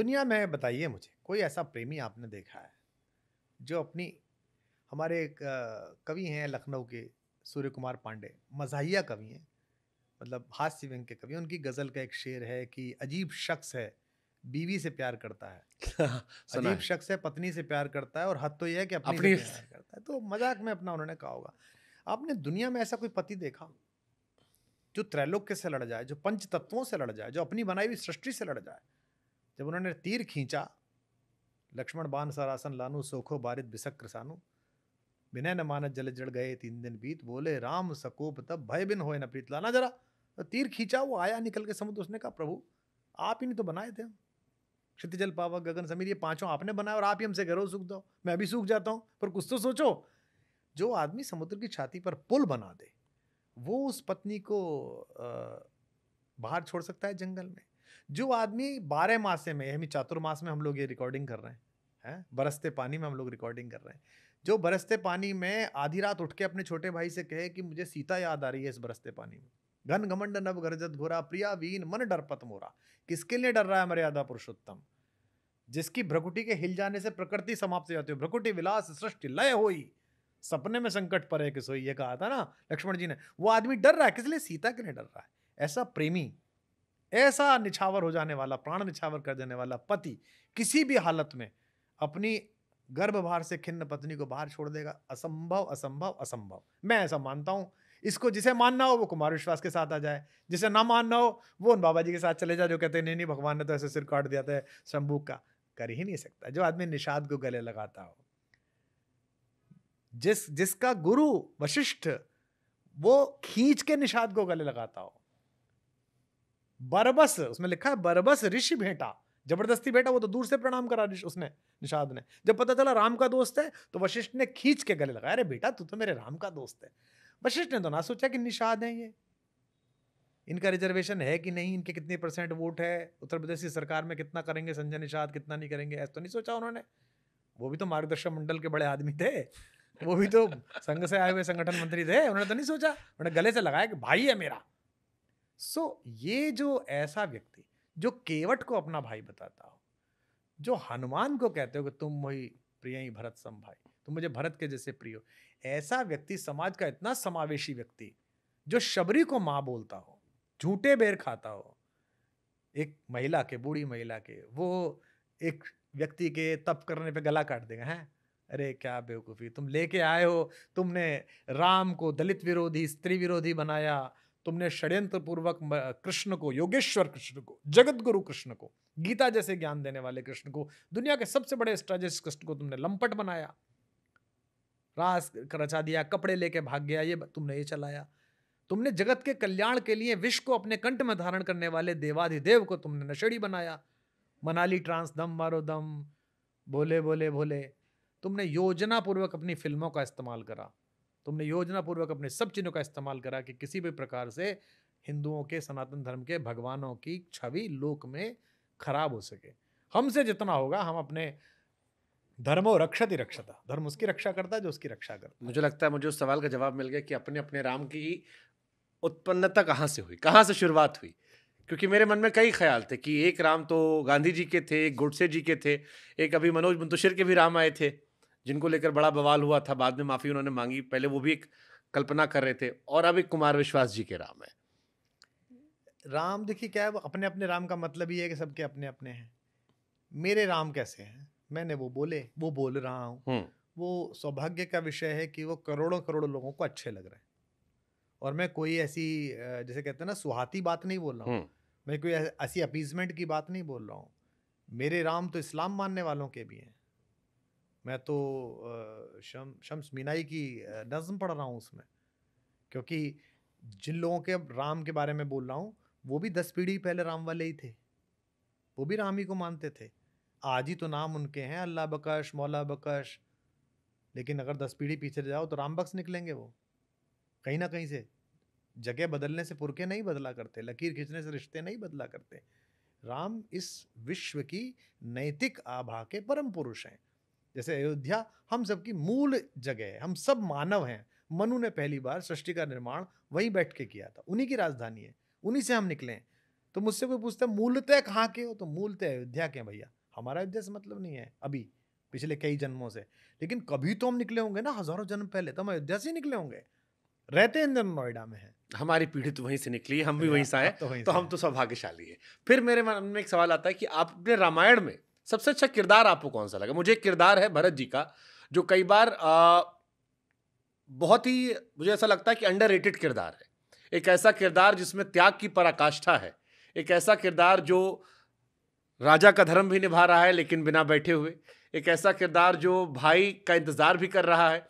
दुनिया में बताइए मुझे कोई ऐसा प्रेमी आपने देखा है जो अपनी हमारे एक कवि हैं लखनऊ के सूर्य कुमार पांडे मजाहिया कवि हैं मतलब हास्य व्यंग के कवि उनकी गज़ल का एक शेर है कि अजीब शख्स है बीवी से प्यार करता है अजीब शख्स है पत्नी से प्यार करता है और हद तो यह है कि अपनी, अपनी से प्यार करता है तो मजाक में अपना उन्होंने कहा होगा आपने दुनिया में ऐसा कोई पति देखा जो त्रैलोक्य से लड़ जाए जो पंच तत्वों से लड़ जाए जो अपनी बनाई हुई सृष्टि से लड़ जाए जब उन्होंने तीर खींचा लक्ष्मण बान सरासन लानू सोखो बारित बिसक कृसानू बिना न मानत जल जड़ गए तीन दिन बीत बोले राम सकोप तब भय बिन हो न प्रीत लाना जरा तो तीर खींचा वो आया निकल के समुद्र उसने कहा प्रभु आप ही नहीं तो बनाए थे क्षितिजल पावक गगन समीर ये पांचों आपने बनाया और आप ही हमसे घरों सूख दो मैं भी सूख जाता हूँ पर कुछ तो सोचो जो आदमी समुद्र की छाती पर पुल बना दे वो उस पत्नी को बाहर छोड़ सकता है जंगल में जो आदमी बारह मासे में यानी चातुर्मास में हम लोग ये रिकॉर्डिंग कर रहे हैं हैं बरसते पानी में हम लोग रिकॉर्डिंग कर रहे हैं जो बरसते पानी में आधी रात उठ के अपने छोटे भाई से कहे कि मुझे सीता याद आ रही है इस बरसते पानी में घन घमंड नव गरजत घोरा प्रिया वीन मन डरपत मोरा किसके लिए डर रहा है मर्यादा पुरुषोत्तम जिसकी भ्रकुटी के हिल जाने से प्रकृति समाप्त हो जाती है भ्रकुटी विलास सृष्टि लय होई सपने में संकट पर है किसोई ये कहा था ना लक्ष्मण जी ने वो आदमी डर रहा है किस लिए सीता के लिए डर रहा है ऐसा प्रेमी ऐसा निछावर हो जाने वाला प्राण निछावर कर देने वाला पति किसी भी हालत में अपनी गर्भभार से खिन्न पत्नी को बाहर छोड़ देगा असंभव असंभव असंभव मैं ऐसा मानता हूं इसको जिसे मानना हो वो कुमार विश्वास के साथ आ जाए जिसे ना मानना हो वो उन बाबा जी के साथ चले जाए जो कहते हैं नहीं नहीं भगवान ने तो ऐसे सिर काट दिया था शंभू का कर ही नहीं सकता जो आदमी निषाद को गले लगाता हो जिस जिसका गुरु वशिष्ठ वो खींच के निषाद को गले लगाता हो बरबस उसमें लिखा है बरबस ऋषि भेटा जबरदस्ती बेटा वो तो दूर से प्रणाम करा उसने निषाद ने जब पता चला राम का दोस्त है तो वशिष्ठ ने खींच के गले लगाया अरे बेटा तू तो मेरे राम का दोस्त है वशिष्ठ ने तो ना सोचा कि निषाद हैं ये इनका रिजर्वेशन है कि नहीं इनके कितने परसेंट वोट है उत्तर प्रदेश की सरकार में कितना करेंगे संजय निषाद कितना नहीं करेंगे ऐसा तो नहीं सोचा उन्होंने वो भी तो मार्गदर्शन मंडल के बड़े आदमी थे वो भी तो संघ से आए हुए संगठन मंत्री थे उन्होंने तो नहीं सोचा उन्होंने गले से लगाया कि भाई है मेरा सो so, ये जो ऐसा व्यक्ति जो केवट को अपना भाई बताता हो जो हनुमान को कहते हो कि तुम वही प्रिय भरत सम भाई तो मुझे भरत के जैसे हो ऐसा व्यक्ति समाज का इतना समावेशी व्यक्ति जो शबरी को माँ बोलता हो झूठे बेर खाता हो एक महिला के बूढ़ी महिला के वो एक व्यक्ति के तप करने पे गला काट देगा हैं अरे क्या बेवकूफ़ी तुम लेके आए हो तुमने राम को दलित विरोधी स्त्री विरोधी बनाया तुमने षड्यंत्र पूर्वक कृष्ण को योगेश्वर कृष्ण को जगत गुरु कृष्ण को गीता जैसे ज्ञान देने वाले कृष्ण को दुनिया के सबसे बड़े स्ट्रेजिस्ट कृष्ण को तुमने लंपट बनाया रास रचा दिया कपड़े लेके भाग गया ये तुमने ये चलाया तुमने जगत के कल्याण के लिए विश्व को अपने कंठ में धारण करने वाले देवाधिदेव को तुमने नशेड़ी बनाया मनाली ट्रांस दम मारो दम बोले बोले बोले तुमने योजना पूर्वक अपनी फिल्मों का इस्तेमाल करा तुमने योजना पूर्वक अपने सब चीज़ों का इस्तेमाल करा कि किसी भी प्रकार से हिंदुओं के सनातन धर्म के भगवानों की छवि लोक में खराब हो सके हमसे जितना होगा हम अपने धर्मो रक्षति रक्षता धर्म उसकी रक्षा करता है जो उसकी रक्षा करता मुझे लगता है मुझे उस सवाल का जवाब मिल गया कि अपने अपने राम की उत्पन्नता कहाँ से हुई कहाँ से शुरुआत हुई क्योंकि मेरे मन में कई ख्याल थे कि एक राम तो गांधी जी के थे एक गुड़से जी के थे एक अभी मनोज मुंतशिर के भी राम आए थे जिनको लेकर बड़ा बवाल हुआ था बाद में माफ़ी उन्होंने मांगी पहले वो भी एक कल्पना कर रहे थे और अब एक कुमार विश्वास जी के राम है राम देखिए क्या है वो अपने अपने राम का मतलब ये है कि सबके अपने अपने हैं मेरे राम कैसे हैं मैंने वो बोले वो बोल रहा हूँ हम्म। वो सौभाग्य का विषय है कि वो करोड़ों करोड़ों लोगों को अच्छे लग रहे हैं और मैं कोई ऐसी जैसे कहते हैं ना सुहाती बात नहीं बोल रहा हूँ हम्म। मैं कोई ऐसी अपीजमेंट की बात नहीं बोल रहा हूँ मेरे राम तो इस्लाम मानने वालों के भी हैं मैं तो शम शम्स मीनाई की नज़म पढ़ रहा हूँ उसमें क्योंकि जिन लोगों के राम के बारे में बोल रहा हूँ वो भी दस पीढ़ी पहले राम वाले ही थे वो भी राम ही को मानते थे आज ही तो नाम उनके हैं अल्लाह बकश मौला बकश लेकिन अगर दस पीढ़ी पीछे जाओ तो राम बख्श निकलेंगे वो कहीं ना कहीं से जगह बदलने से पुरके नहीं बदला करते लकीर खींचने से रिश्ते नहीं बदला करते राम इस विश्व की नैतिक आभा के परम पुरुष हैं जैसे अयोध्या हम सबकी मूल जगह है हम सब मानव हैं मनु ने पहली बार सृष्टि का निर्माण वहीं बैठ के किया था उन्हीं की राजधानी है उन्हीं से हम निकले हैं तो मुझसे कोई पूछता है मूलतः कहाँ के हो तो मूलतः अयोध्या के भैया हमारा से मतलब नहीं है अभी पिछले कई जन्मों से लेकिन कभी तो हम निकले होंगे ना हजारों जन्म पहले तो हम अयोध्या से ही निकले होंगे रहते हैं इंदर नोएडा में है हमारी पीढ़ी तो वहीं से निकली हम भी वहीं से आए तो, वहीं तो हम तो सौभाग्यशाली है फिर मेरे मन में एक सवाल आता है कि आप अपने रामायण में सबसे अच्छा किरदार आपको कौन सा लगा मुझे एक किरदार है भरत जी का जो कई बार आ, बहुत ही मुझे ऐसा लगता है कि अंडर किरदार है एक ऐसा किरदार जिसमें त्याग की पराकाष्ठा है एक ऐसा किरदार जो राजा का धर्म भी निभा रहा है लेकिन बिना बैठे हुए एक ऐसा किरदार जो भाई का इंतज़ार भी कर रहा है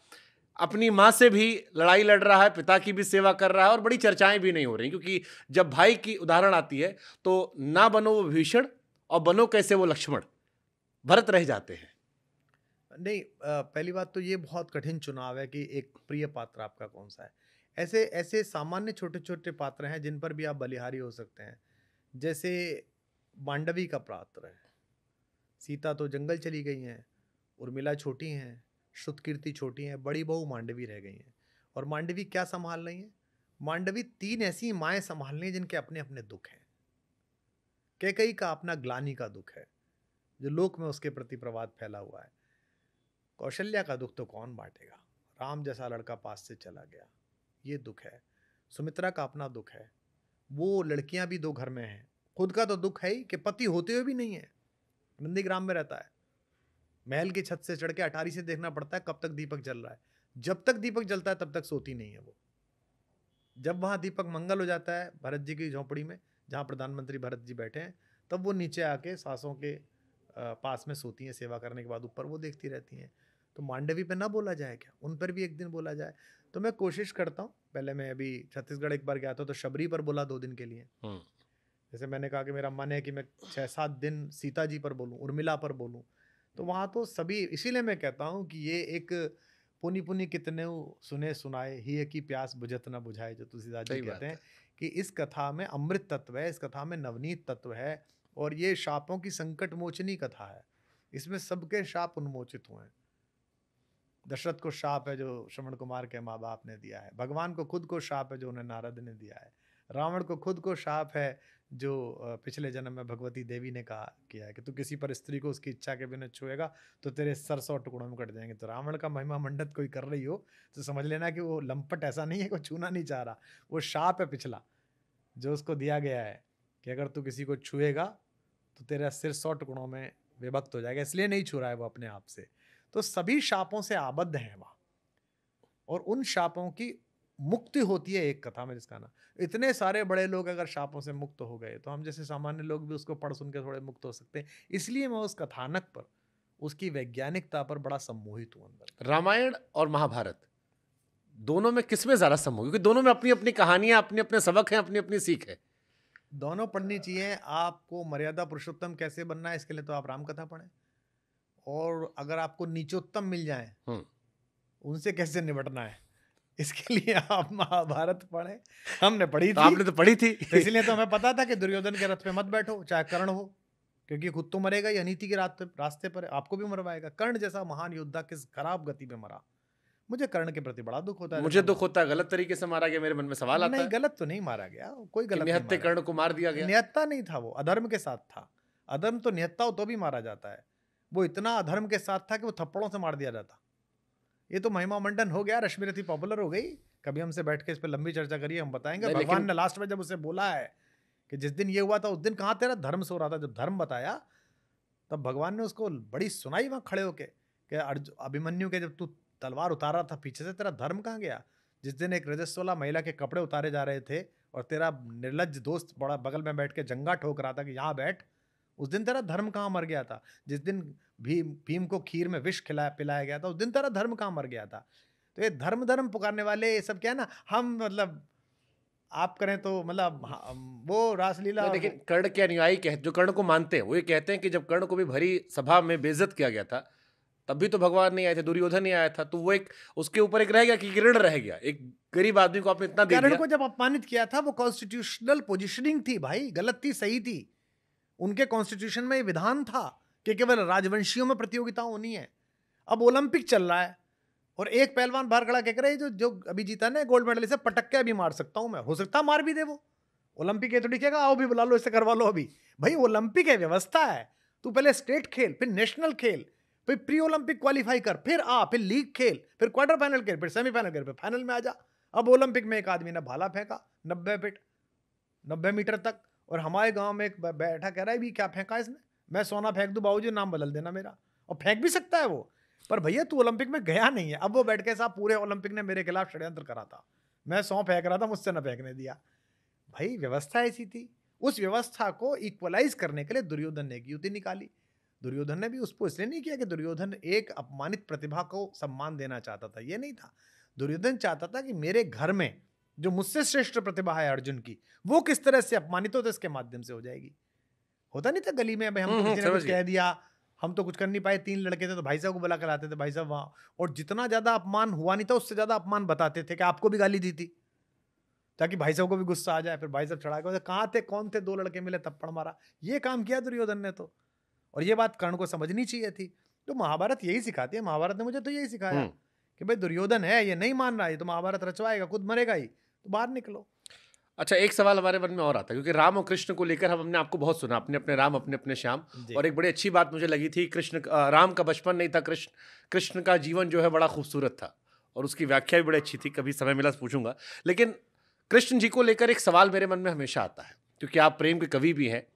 अपनी माँ से भी लड़ाई लड़ रहा है पिता की भी सेवा कर रहा है और बड़ी चर्चाएं भी नहीं हो रही क्योंकि जब भाई की उदाहरण आती है तो ना बनो वो भीषण और बनो कैसे वो लक्ष्मण भरत रह जाते हैं नहीं पहली बात तो ये बहुत कठिन चुनाव है कि एक प्रिय पात्र आपका कौन सा है ऐसे ऐसे सामान्य छोटे छोटे पात्र हैं जिन पर भी आप बलिहारी हो सकते हैं जैसे मांडवी का पात्र है सीता तो जंगल चली गई हैं उर्मिला छोटी हैं श्रुतकीर्ति छोटी हैं बड़ी बहू मांडवी रह गई हैं और मांडवी क्या संभाल रही हैं मांडवी तीन ऐसी माएँ संभाल रही हैं जिनके अपने अपने दुख हैं कैकई का अपना ग्लानी का दुख है जो लोक में उसके प्रति प्रवाद फैला हुआ है कौशल्या का दुख तो कौन बांटेगा राम जैसा लड़का पास से चला गया ये दुख है सुमित्रा का अपना दुख है वो लड़कियां भी दो घर में हैं खुद का तो दुख है ही कि पति होते हुए भी नहीं है नंदी ग्राम में रहता है महल की छत से चढ़ के अटारी से देखना पड़ता है कब तक दीपक जल रहा है जब तक दीपक जलता है तब तक सोती नहीं है वो जब वहाँ दीपक मंगल हो जाता है भरत जी की झोंपड़ी में जहाँ प्रधानमंत्री भरत जी बैठे हैं तब वो नीचे आके सासों के पास में सोती हैं सेवा करने के बाद ऊपर वो देखती रहती हैं तो मांडवी पे ना बोला जाए क्या उन पर भी एक दिन बोला जाए तो मैं कोशिश करता हूँ पहले मैं अभी छत्तीसगढ़ एक बार गया था तो शबरी पर बोला दो दिन के लिए जैसे मैंने कहा कि मेरा मन है कि मैं छः सात दिन सीता जी पर बोलूँ उर्मिला पर बोलूँ तो वहाँ तो सभी इसीलिए मैं कहता हूँ कि ये एक पुनी पुनी कितने सुने सुनाए ही की प्यास बुझत ना बुझाए जो तुलसीदास जी कहते हैं कि इस कथा में अमृत तत्व है इस कथा में नवनीत तत्व है और ये शापों की संकट मोचनी कथा है इसमें सबके शाप उन्मोचित हुए हैं दशरथ को शाप है जो श्रवण कुमार के माँ बाप ने दिया है भगवान को खुद को शाप है जो उन्हें नारद ने दिया है रावण को खुद को शाप है जो पिछले जन्म में भगवती देवी ने कहा किया है कि तू किसी पर स्त्री को उसकी इच्छा के बिना छुएगा तो तेरे सर सौ टुकड़ों में कट जाएंगे तो रावण का महिमा मंडत कोई कर रही हो तो समझ लेना कि वो लंपट ऐसा नहीं है कोई छूना नहीं चाह रहा वो शाप है पिछला जो उसको दिया गया है कि अगर तू किसी को छुएगा तो तेरा सिर सौ टुकड़ों में विभक्त हो जाएगा इसलिए नहीं छू रहा है वो अपने आप से तो सभी शापों से आबद्ध हैं वह और उन शापों की मुक्ति होती है एक कथा में जिसका ना इतने सारे बड़े लोग अगर शापों से मुक्त हो गए तो हम जैसे सामान्य लोग भी उसको पढ़ सुन के थोड़े मुक्त हो सकते हैं इसलिए मैं उस कथानक पर उसकी वैज्ञानिकता पर बड़ा सम्मोहित हूँ अंदर रामायण और महाभारत दोनों में किसमें ज़्यादा सम्मोहित क्योंकि दोनों में अपनी अपनी कहानियाँ अपने अपने सबक हैं अपनी अपनी सीख है दोनों पढ़नी चाहिए आपको मर्यादा पुरुषोत्तम कैसे बनना है इसके लिए तो आप रामकथा पढ़ें और अगर आपको नीचोत्तम मिल जाए हम्म। उनसे कैसे निपटना है इसके लिए आप महाभारत पढ़े हमने पढ़ी तो थी आपने तो पढ़ी थी तो इसलिए तो हमें पता था कि दुर्योधन के रथ पे मत बैठो चाहे कर्ण हो क्योंकि खुद तो मरेगा या नीति के रास्ते रास्ते पर आपको भी मरवाएगा कर्ण जैसा महान योद्धा किस खराब गति में मरा मुझे कर्ण के प्रति बड़ा दुख होता है मुझे दुख होता है गलत तरीके से मारा गया मेरे मन में सवाल आता नहीं गलत तो नहीं मारा गया कोई गलत निहत्ते कर्ण को मार दिया गया निहत्ता नहीं था वो अधर्म के साथ था अधर्म तो निहत्ता हो तो भी मारा जाता है वो इतना अधर्म के साथ था कि वो थप्पड़ों से मार दिया जाता ये तो महिमा मंडन हो गया रश्मि रथी पॉपुलर हो गई कभी हमसे बैठ के इस पर लंबी चर्चा करिए हम बताएंगे भगवान ने लास्ट में जब उसे बोला है कि जिस दिन ये हुआ था उस दिन कहाँ तेरा धर्म सो रहा था जब धर्म बताया तब भगवान ने उसको बड़ी सुनाई वहाँ खड़े होके कि अर्जुन अभिमन्यु के जब तू तलवार उतार रहा था पीछे से तेरा धर्म कहाँ गया जिस दिन एक रजस्वला महिला के कपड़े उतारे जा रहे थे और तेरा निर्लज दोस्त बड़ा बगल में बैठ के जंगा ठोक रहा था कि यहाँ बैठ उस दिन तेरा धर्म कहाँ मर गया था जिस दिन भीम भीम को खीर में विष खिलाया पिलाया गया था उस दिन तेरा धर्म कहाँ मर गया था तो ये धर्म धर्म पुकारने वाले ये सब क्या है ना हम मतलब आप करें तो मतलब वो रासलीला तो लेकिन कर्ण के अनुयायी कह जो कर्ण को मानते हैं वो ये कहते हैं कि जब कर्ण को भी भरी सभा में बेजत किया गया था तब भी तो भगवान नहीं आए थे दुर्योधन नहीं आया था तो वो एक उसके ऊपर एक रह गया कि ऋण रह गया एक गरीब आदमी को आपने इतना कर्ण को जब अपमानित किया था वो कॉन्स्टिट्यूशनल पोजिशनिंग थी भाई गलत थी सही थी उनके कॉन्स्टिट्यूशन में विधान था कि केवल राजवंशियों में प्रतियोगिता होनी है अब ओलंपिक चल रहा है और एक पहलवान बाहर खड़ा कहकर जो जो अभी जीता ना गोल्ड मेडल इसे पटक के अभी मार सकता हूँ मैं हो सकता मार भी दे वो ओलंपिक है तो लिखेगा आओ भी बुला लो इसे करवा लो अभी भाई ओलंपिक है व्यवस्था है तू पहले स्टेट खेल फिर नेशनल खेल फिर प्री ओलंपिक क्वालिफाई कर फिर आ फिर लीग खेल फिर क्वार्टर फाइनल खेल फिर सेमीफाइनल खेल फिर फाइनल में आ जा अब ओलंपिक में एक आदमी ने भाला फेंका नब्बे फिट नब्बे मीटर तक और हमारे गांव में एक बैठा कह रहा है भी क्या फेंका इसने मैं सोना फेंक दूँ बाबू नाम बदल देना मेरा और फेंक भी सकता है वो पर भैया तू ओलंपिक में गया नहीं है अब वो बैठ के साहब पूरे ओलंपिक ने मेरे खिलाफ षड्यंत्र करा था मैं सौ फेंक रहा था मुझसे ना फेंकने दिया भाई व्यवस्था ऐसी थी उस व्यवस्था को इक्वलाइज करने के लिए दुर्योधन ने एक युति निकाली दुर्योधन ने भी उसको इसलिए नहीं किया कि दुर्योधन एक अपमानित प्रतिभा को सम्मान देना चाहता था ये नहीं था दुर्योधन चाहता था कि मेरे घर में जो मुझसे श्रेष्ठ प्रतिभा है अर्जुन की वो किस तरह से अपमानित होते तो इसके माध्यम से हो जाएगी होता नहीं था गली में अभी हम तो हम्म, किसी ने कुछ कह दिया हम तो कुछ कर नहीं पाए तीन लड़के थे तो भाई साहब को बुला कर आते थे भाई साहब वहाँ और जितना ज़्यादा अपमान हुआ नहीं था उससे ज़्यादा अपमान बताते थे कि आपको भी गाली दी थी ताकि भाई साहब को भी गुस्सा आ जाए फिर भाई साहब चढ़ा के कहाँ थे कौन थे दो लड़के मिले थप्पड़ मारा ये काम किया दुर्योधन ने तो और ये बात कर्ण को समझनी चाहिए थी तो महाभारत यही सिखाती है महाभारत ने मुझे तो यही सिखाया हम्म। कि भाई दुर्योधन है ये नहीं मान रहा है तो महाभारत रचवाएगा खुद मरेगा ही तो बाहर निकलो अच्छा एक सवाल हमारे मन में और आता है क्योंकि राम और कृष्ण को लेकर हम हमने आपको बहुत सुना अपने अपने राम अपने अपने श्याम और एक बड़ी अच्छी बात मुझे लगी थी कृष्ण राम का बचपन नहीं था कृष्ण कृष्ण का जीवन जो है बड़ा खूबसूरत था और उसकी व्याख्या भी बड़ी अच्छी थी कभी समय मिला तो पूछूंगा लेकिन कृष्ण जी को लेकर एक सवाल मेरे मन में हमेशा आता है क्योंकि आप प्रेम के कवि भी हैं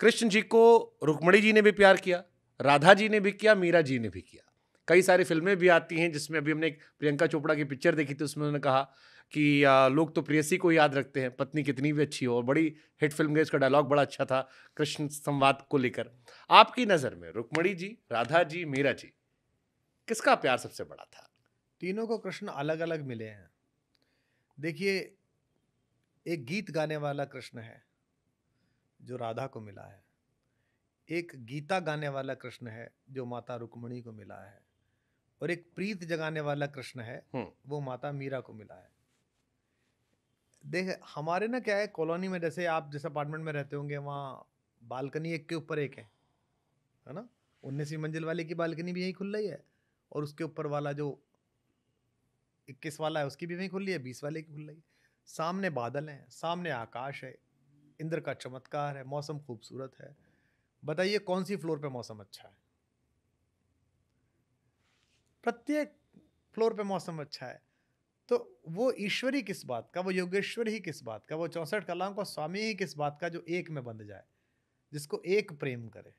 कृष्ण जी को रुक्मणी जी ने भी प्यार किया राधा जी ने भी किया मीरा जी ने भी किया कई सारी फिल्में भी आती हैं जिसमें अभी हमने प्रियंका चोपड़ा की पिक्चर देखी थी उसमें उन्होंने कहा कि आ, लोग तो प्रियसी को याद रखते हैं पत्नी कितनी भी अच्छी हो और बड़ी हिट फिल्म गई उसका डायलॉग बड़ा अच्छा था कृष्ण संवाद को लेकर आपकी नज़र में रुक्मणी जी राधा जी मीरा जी किसका प्यार सबसे बड़ा था तीनों को कृष्ण अलग अलग मिले हैं देखिए एक गीत गाने वाला कृष्ण है जो राधा को मिला है एक गीता गाने वाला कृष्ण है जो माता रुक्मणी को मिला है और एक प्रीत जगाने वाला कृष्ण है वो माता मीरा को मिला है देख हमारे ना क्या है कॉलोनी में जैसे आप जिस अपार्टमेंट में रहते होंगे वहाँ बालकनी एक के ऊपर एक है है ना उन्नीसवीं मंजिल वाले की बालकनी भी यहीं खुल रही है और उसके ऊपर वाला जो इक्कीस वाला है उसकी भी वहीं खुल रही है बीस वाले की खुल रही है सामने बादल हैं सामने आकाश है इंद्र का चमत्कार है मौसम खूबसूरत है बताइए कौन सी फ्लोर पे मौसम अच्छा है प्रत्येक फ्लोर पे मौसम अच्छा है तो वो ईश्वरी किस बात का वो योगेश्वर ही किस बात का वो चौंसठ कलाओं का स्वामी ही किस बात का जो एक में बंध जाए जिसको एक प्रेम करे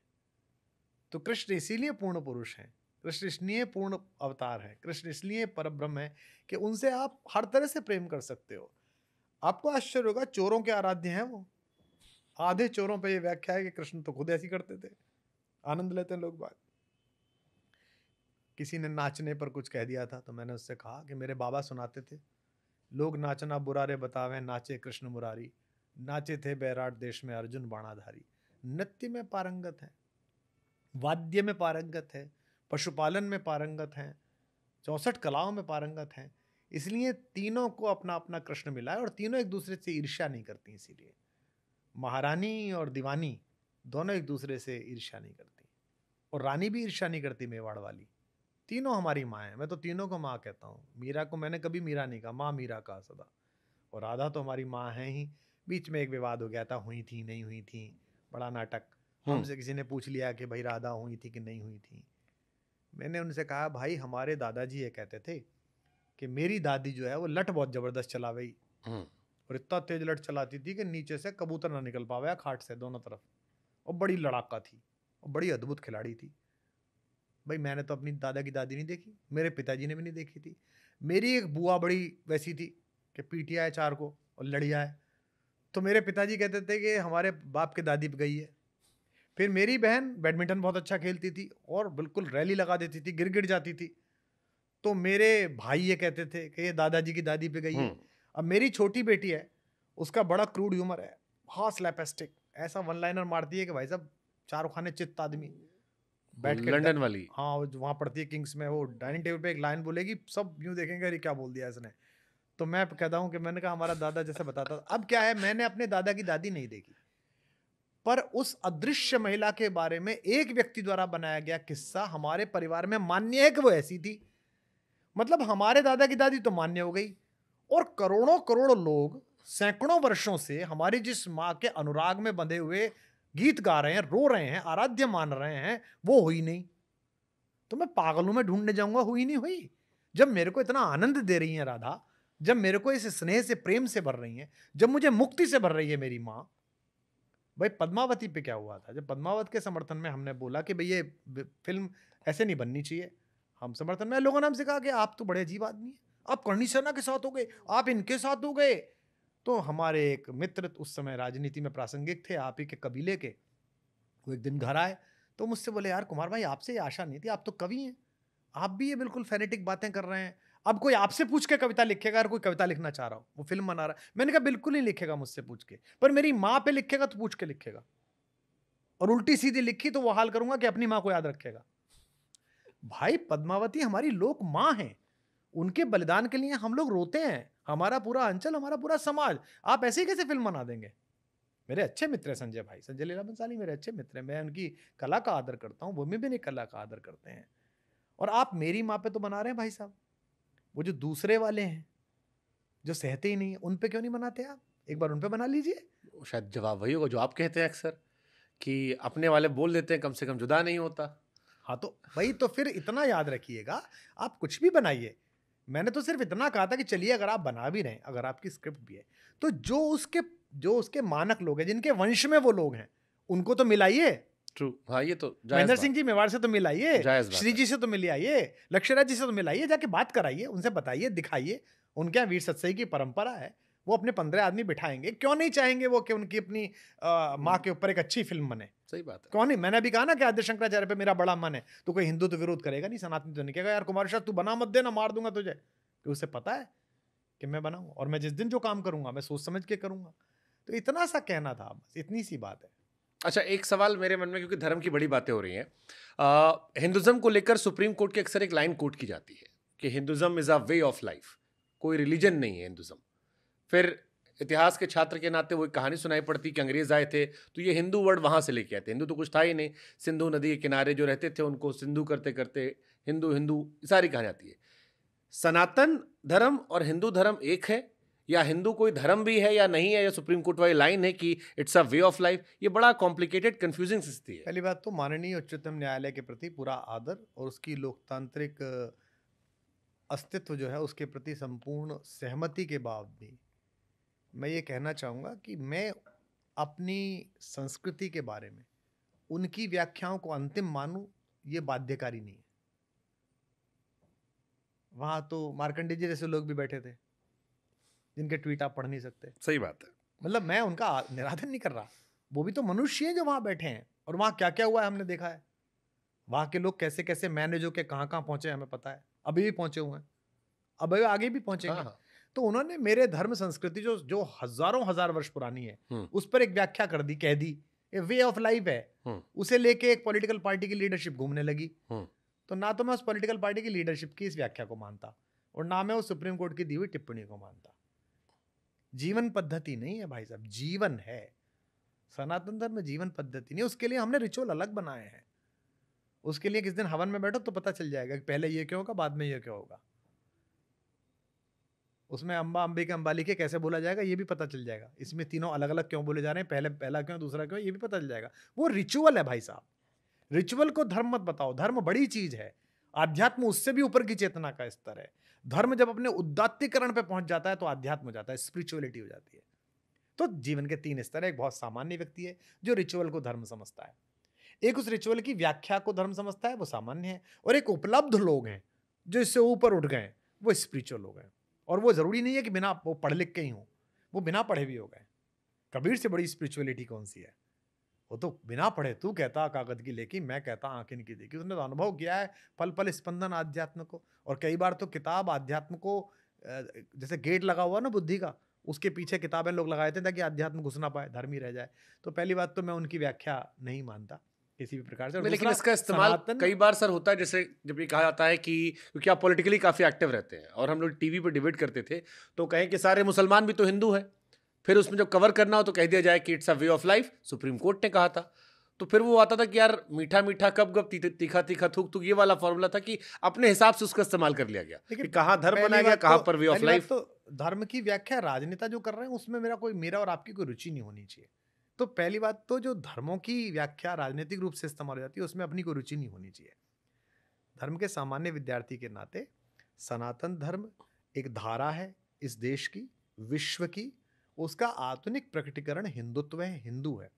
तो कृष्ण इसीलिए पूर्ण पुरुष हैं कृष्ण इसलिए पूर्ण अवतार है कृष्ण इसलिए पर ब्रह्म है कि उनसे आप हर तरह से प्रेम कर सकते हो आपको आश्चर्य होगा चोरों के आराध्य हैं वो आधे चोरों पे ये व्याख्या है कि कृष्ण तो खुद ऐसी करते थे आनंद लेते हैं लोग बात किसी ने नाचने पर कुछ कह दिया था तो मैंने उससे कहा कि मेरे बाबा सुनाते थे लोग नाचना बुरारे बतावे नाचे कृष्ण मुरारी नाचे थे बैराट देश में अर्जुन बाणाधारी नृत्य में पारंगत हैं वाद्य में पारंगत है पशुपालन में पारंगत हैं चौसठ कलाओं में पारंगत हैं इसलिए तीनों को अपना अपना कृष्ण मिला है और तीनों एक दूसरे से ईर्ष्या नहीं करती इसीलिए महारानी और दीवानी दोनों एक दूसरे से ईर्ष्या नहीं करती और रानी भी ईर्ष्या नहीं करती मेवाड़ वाली तीनों हमारी माँ हैं मैं तो तीनों को माँ कहता हूँ मीरा को मैंने कभी मीरा नहीं कहा माँ मीरा कहा सदा और राधा तो हमारी माँ है ही बीच में एक विवाद हो गया था हुई थी नहीं हुई थी बड़ा नाटक हाँ। हमसे किसी ने पूछ लिया कि भाई राधा हुई थी कि नहीं हुई थी मैंने उनसे कहा भाई हमारे दादाजी ये कहते थे कि मेरी दादी जो है वो लट बहुत ज़बरदस्त चला गई हाँ। और इतना तेज लट चलाती थी कि नीचे से कबूतर ना निकल पावा खाट से दोनों तरफ और बड़ी लड़ाका थी और बड़ी अद्भुत खिलाड़ी थी भाई मैंने तो अपनी दादा की दादी नहीं देखी मेरे पिताजी ने भी नहीं देखी थी मेरी एक बुआ बड़ी वैसी थी कि पीटिया है चार को और लड़िया है तो मेरे पिताजी कहते थे कि हमारे बाप के दादी पर गई है फिर मेरी बहन बैडमिंटन बहुत अच्छा खेलती थी और बिल्कुल रैली लगा देती थी गिर गिर जाती थी तो मेरे भाई ये कहते थे कि ये दादाजी की दादी पे गई है हम्म। अब मेरी छोटी बेटी है उसका बड़ा क्रूड ह्यूमर है हाँ स्लैपस्टिक ऐसा वन लाइनर मारती है कि भाई साहब चारों खाने चित्त आदमी बैठ के लंडन वाली हाँ वहाँ पढ़ती है किंग्स में वो डाइनिंग टेबल पे एक लाइन बोलेगी सब यूँ देखेंगे अरे क्या बोल दिया इसने तो मैं कहता हूँ कि मैंने कहा हमारा दादा जैसे बताता अब क्या है मैंने अपने दादा की दादी नहीं देखी पर उस अदृश्य महिला के बारे में एक व्यक्ति द्वारा बनाया गया किस्सा हमारे परिवार में मान्य है कि वो ऐसी थी मतलब हमारे दादा की दादी तो मान्य हो गई और करोड़ों करोड़ों लोग सैकड़ों वर्षों से हमारी जिस माँ के अनुराग में बंधे हुए गीत गा रहे हैं रो रहे हैं आराध्य मान रहे हैं वो हुई नहीं तो मैं पागलों में ढूंढने जाऊंगा हुई नहीं हुई जब मेरे को इतना आनंद दे रही हैं राधा जब मेरे को इस स्नेह से प्रेम से भर रही हैं जब मुझे मुक्ति से भर रही है मेरी माँ भाई पद्मावती पे क्या हुआ था जब पद्मावत के समर्थन में हमने बोला कि भाई ये फिल्म ऐसे नहीं बननी चाहिए हम समर्थन में लोगों ने हमसे कहा कि आप तो बड़े अजीब आदमी हैं आप कर्णी सरना के साथ हो गए आप इनके साथ हो गए तो हमारे एक मित्र उस समय राजनीति में प्रासंगिक थे आप ही के कबीले के वो एक दिन घर आए तो मुझसे बोले यार कुमार भाई आपसे ये आशा नहीं थी आप तो कवि हैं आप भी ये बिल्कुल फैनेटिक बातें कर रहे हैं अब कोई आपसे पूछ के कविता लिखेगा अगर कोई कविता लिखना चाह रहा हो वो फिल्म बना रहा है मैंने कहा बिल्कुल नहीं लिखेगा मुझसे पूछ के पर मेरी माँ पे लिखेगा तो पूछ के लिखेगा और उल्टी सीधी लिखी तो वो हाल करूंगा कि अपनी माँ को याद रखेगा भाई पद्मावती हमारी लोक माँ हैं उनके बलिदान के लिए हम लोग रोते हैं हमारा पूरा अंचल हमारा पूरा समाज आप ऐसे ही कैसे फिल्म बना देंगे मेरे अच्छे मित्र हैं संजय भाई संजय लीला बंसाली मेरे अच्छे मित्र हैं मैं उनकी कला का आदर करता हूँ वो मैं भी नहीं कला का आदर करते हैं और आप मेरी माँ पे तो बना रहे हैं भाई साहब वो जो दूसरे वाले हैं जो सहते ही नहीं है उन पर क्यों नहीं बनाते आप एक बार उन पर बना लीजिए शायद जवाब वही होगा जो आप कहते हैं अक्सर कि अपने वाले बोल देते हैं कम से कम जुदा नहीं होता हाँ तो भाई तो फिर इतना याद रखिएगा आप कुछ भी बनाइए मैंने तो सिर्फ इतना कहा था कि चलिए अगर आप बना भी रहे हैं अगर आपकी स्क्रिप्ट भी है तो जो उसके जो उसके मानक लोग हैं जिनके वंश में वो लोग हैं उनको तो मिलाइए ट्रू हाँ ये तो महेंद्र सिंह जी मेवाड़ से तो मिलाइए श्री जी से तो मिलाइए लक्ष्यराज जी से तो मिलाइए जाके बात कराइए उनसे बताइए दिखाइए उनके यहाँ वीर सत्सई की परंपरा है वो अपने पंद्रह आदमी बिठाएंगे क्यों नहीं चाहेंगे वो कि उनकी अपनी माँ हम्म। के ऊपर एक अच्छी फिल्म बने सही बात है क्यों नहीं मैंने भी कहा ना कि आद्य शंकराचार्य पे मेरा बड़ा मन है तो कोई हिंदू तो विरोध करेगा नहीं सनातनी तो नहीं कहेगा यार कुमार शाह तू बना मत देना मार दूंगा तुझे कि उसे पता है कि मैं बनाऊँ और मैं जिस दिन जो काम करूँगा मैं सोच समझ के करूँगा तो इतना सा कहना था बस इतनी सी बात है अच्छा एक सवाल मेरे मन में क्योंकि धर्म की बड़ी बातें हो रही हैं हिंदुज़म को लेकर सुप्रीम कोर्ट की अक्सर एक लाइन कोट की जाती है कि Hinduism is a way of life कोई रिलीजन नहीं है हिंदुज़म फिर इतिहास के छात्र के नाते वो एक कहानी सुनाई पड़ती कि अंग्रेज आए थे तो ये हिंदू वर्ड वहाँ से लेके आए थे हिंदू तो कुछ था ही नहीं सिंधु नदी के किनारे जो रहते थे उनको सिंधु करते करते हिंदू हिंदू सारी कहानी आती है सनातन धर्म और हिंदू धर्म एक है या हिंदू कोई धर्म भी है या नहीं है या सुप्रीम कोर्ट वाली लाइन है कि it's a way of life ये बड़ा कॉम्प्लिकेटेड कन्फ्यूजिंग स्थिति है पहली बात तो माननीय उच्चतम न्यायालय के प्रति पूरा आदर और उसकी लोकतांत्रिक अस्तित्व जो है उसके प्रति संपूर्ण सहमति के बाद भी मैं ये कहना चाहूँगा कि मैं अपनी संस्कृति के बारे में उनकी व्याख्याओं को अंतिम मानूँ ये बाध्यकारी नहीं है वहाँ तो मार्कंडे जी जैसे लोग भी बैठे थे जिनके ट्वीट आप पढ़ नहीं सकते सही बात है मतलब मैं उनका निराधन नहीं कर रहा वो भी तो मनुष्य हैं जो वहाँ बैठे हैं और वहाँ क्या क्या हुआ है हमने देखा है वहाँ के लोग कैसे कैसे मैनेज होके कहाँ कहाँ पहुँचे हमें पता है अभी भी पहुँचे हुए हैं अब आगे भी पहुँचे हाँ।, हाँ। तो उन्होंने मेरे धर्म संस्कृति जो जो हजारों हजार वर्ष पुरानी है हम्म। उस पर एक व्याख्या कर दी कह दी वे ऑफ लाइफ है हम्म। उसे लेके एक पॉलिटिकल पार्टी की लीडरशिप घूमने लगी हम्म। तो ना तो मैं उस पॉलिटिकल पार्टी की लीडरशिप की इस व्याख्या को मानता और ना मैं उस सुप्रीम कोर्ट की दी हुई टिप्पणी को मानता जीवन पद्धति नहीं है भाई साहब जीवन है सनातन धर्म जीवन पद्धति नहीं उसके लिए हमने रिचुअल अलग बनाए हैं उसके लिए किस दिन हवन में बैठो तो पता चल जाएगा कि पहले ये क्यों होगा बाद में ये क्यों होगा उसमें अम्बा अम्बे के अम्बाली के कैसे बोला जाएगा ये भी पता चल जाएगा इसमें तीनों अलग अलग क्यों बोले जा रहे हैं पहले पहला क्यों दूसरा क्यों ये भी पता चल जाएगा वो रिचुअल है भाई साहब रिचुअल को धर्म मत बताओ धर्म बड़ी चीज़ है आध्यात्म उससे भी ऊपर की चेतना का स्तर है धर्म जब अपने उदात्तीकरण पर पहुंच जाता है तो आध्यात्म हो जाता है स्पिरिचुअलिटी हो जाती है तो जीवन के तीन स्तर है एक बहुत सामान्य व्यक्ति है जो रिचुअल को धर्म समझता है एक उस रिचुअल की व्याख्या को धर्म समझता है वो सामान्य है और एक उपलब्ध लोग हैं जो इससे ऊपर उठ गए वो स्पिरिचुअल लोग हैं और वो ज़रूरी नहीं है कि बिना वो पढ़ लिख के ही हों वो बिना पढ़े भी हो गए कबीर से बड़ी स्पिरिचुअलिटी कौन सी है वो तो बिना पढ़े तू कहता कागज की लेकिन मैं कहता आंखें की देखी उसने तो अनुभव किया है पल पल स्पंदन आध्यात्म को और कई बार तो किताब आध्यात्म को जैसे गेट लगा हुआ ना बुद्धि का उसके पीछे किताबें लोग लगाए थे ताकि आध्यात्म घुस ना पाए धर्म ही रह जाए तो पहली बात तो मैं उनकी व्याख्या नहीं मानता किसी भी प्रकार से लेकिन इसका इस्तेमाल कई बार सर होता है जैसे जब ये कहा जाता है कि क्योंकि आप पॉलिटिकली काफ़ी एक्टिव रहते हैं और हम लोग टीवी पर डिबेट करते थे तो कहें कि सारे मुसलमान भी तो हिंदू है फिर उसमें जब कवर करना हो तो कह दिया जाए कि it's a way of life supreme court ने कहा था तो फिर वो आता था कि यार मीठा मीठा कब कब तीखा तीखा थूक थूक ये वाला फॉर्मूला था कि अपने हिसाब से उसका इस्तेमाल कर लिया गया लेकिन कहाँ धर्म बनाया गया कहाँ तो पर वे ऑफ लाइफ तो धर्म की व्याख्या राजनेता जो कर रहे हैं उसमें मेरा कोई मेरा और आपकी कोई रुचि नहीं होनी चाहिए तो पहली बात तो जो धर्मों की व्याख्या राजनीतिक रूप से इस्तेमाल हो जाती है उसमें अपनी कोई रुचि नहीं होनी चाहिए धर्म के सामान्य विद्यार्थी के नाते सनातन धर्म एक धारा है इस देश की विश्व की उसका आधुनिक प्रकटीकरण हिंदुत्व है हिंदू है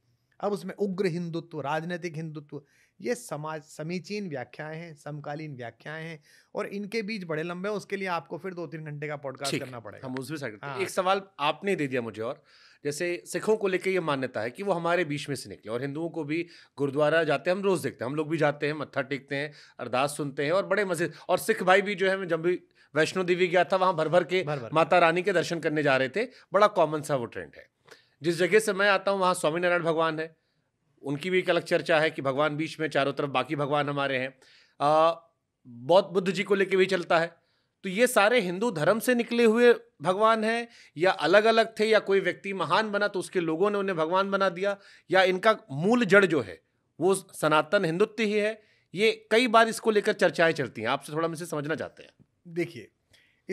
अब उसमें उग्र हिंदुत्व राजनीतिक हिंदुत्व ये समाज समीचीन व्याख्याएं हैं समकालीन व्याख्याएं हैं और इनके बीच बड़े लंबे हैं उसके लिए आपको फिर दो तीन घंटे का पॉडकास्ट करना पड़ेगा हम उस भी हाँ। एक सवाल आपने दे दिया मुझे और जैसे सिखों को लेकर ये मान्यता है कि वो हमारे बीच में से निकले और हिंदुओं को भी गुरुद्वारा जाते हैं हम रोज़ देखते हैं हम लोग भी जाते हैं मत्था टेकते हैं अरदास सुनते हैं और बड़े मजे और सिख भाई भी जो है जब भी वैष्णो देवी गया था वहाँ भर भर के माता रानी के दर्शन करने जा रहे थे बड़ा कॉमन सा वो ट्रेंड है जिस जगह से मैं आता हूँ वहाँ स्वामीनारायण भगवान है उनकी भी एक अलग चर्चा है कि भगवान बीच में चारों तरफ बाकी भगवान हमारे हैं बौद्ध बुद्ध जी को लेके भी चलता है तो ये सारे हिंदू धर्म से निकले हुए भगवान हैं या अलग अलग थे या कोई व्यक्ति महान बना तो उसके लोगों ने उन्हें भगवान बना दिया या इनका मूल जड़ जो है वो सनातन हिंदुत्व ही है ये कई बार इसको लेकर चर्चाएं चलती हैं आपसे थोड़ा मुझे समझना चाहते हैं देखिए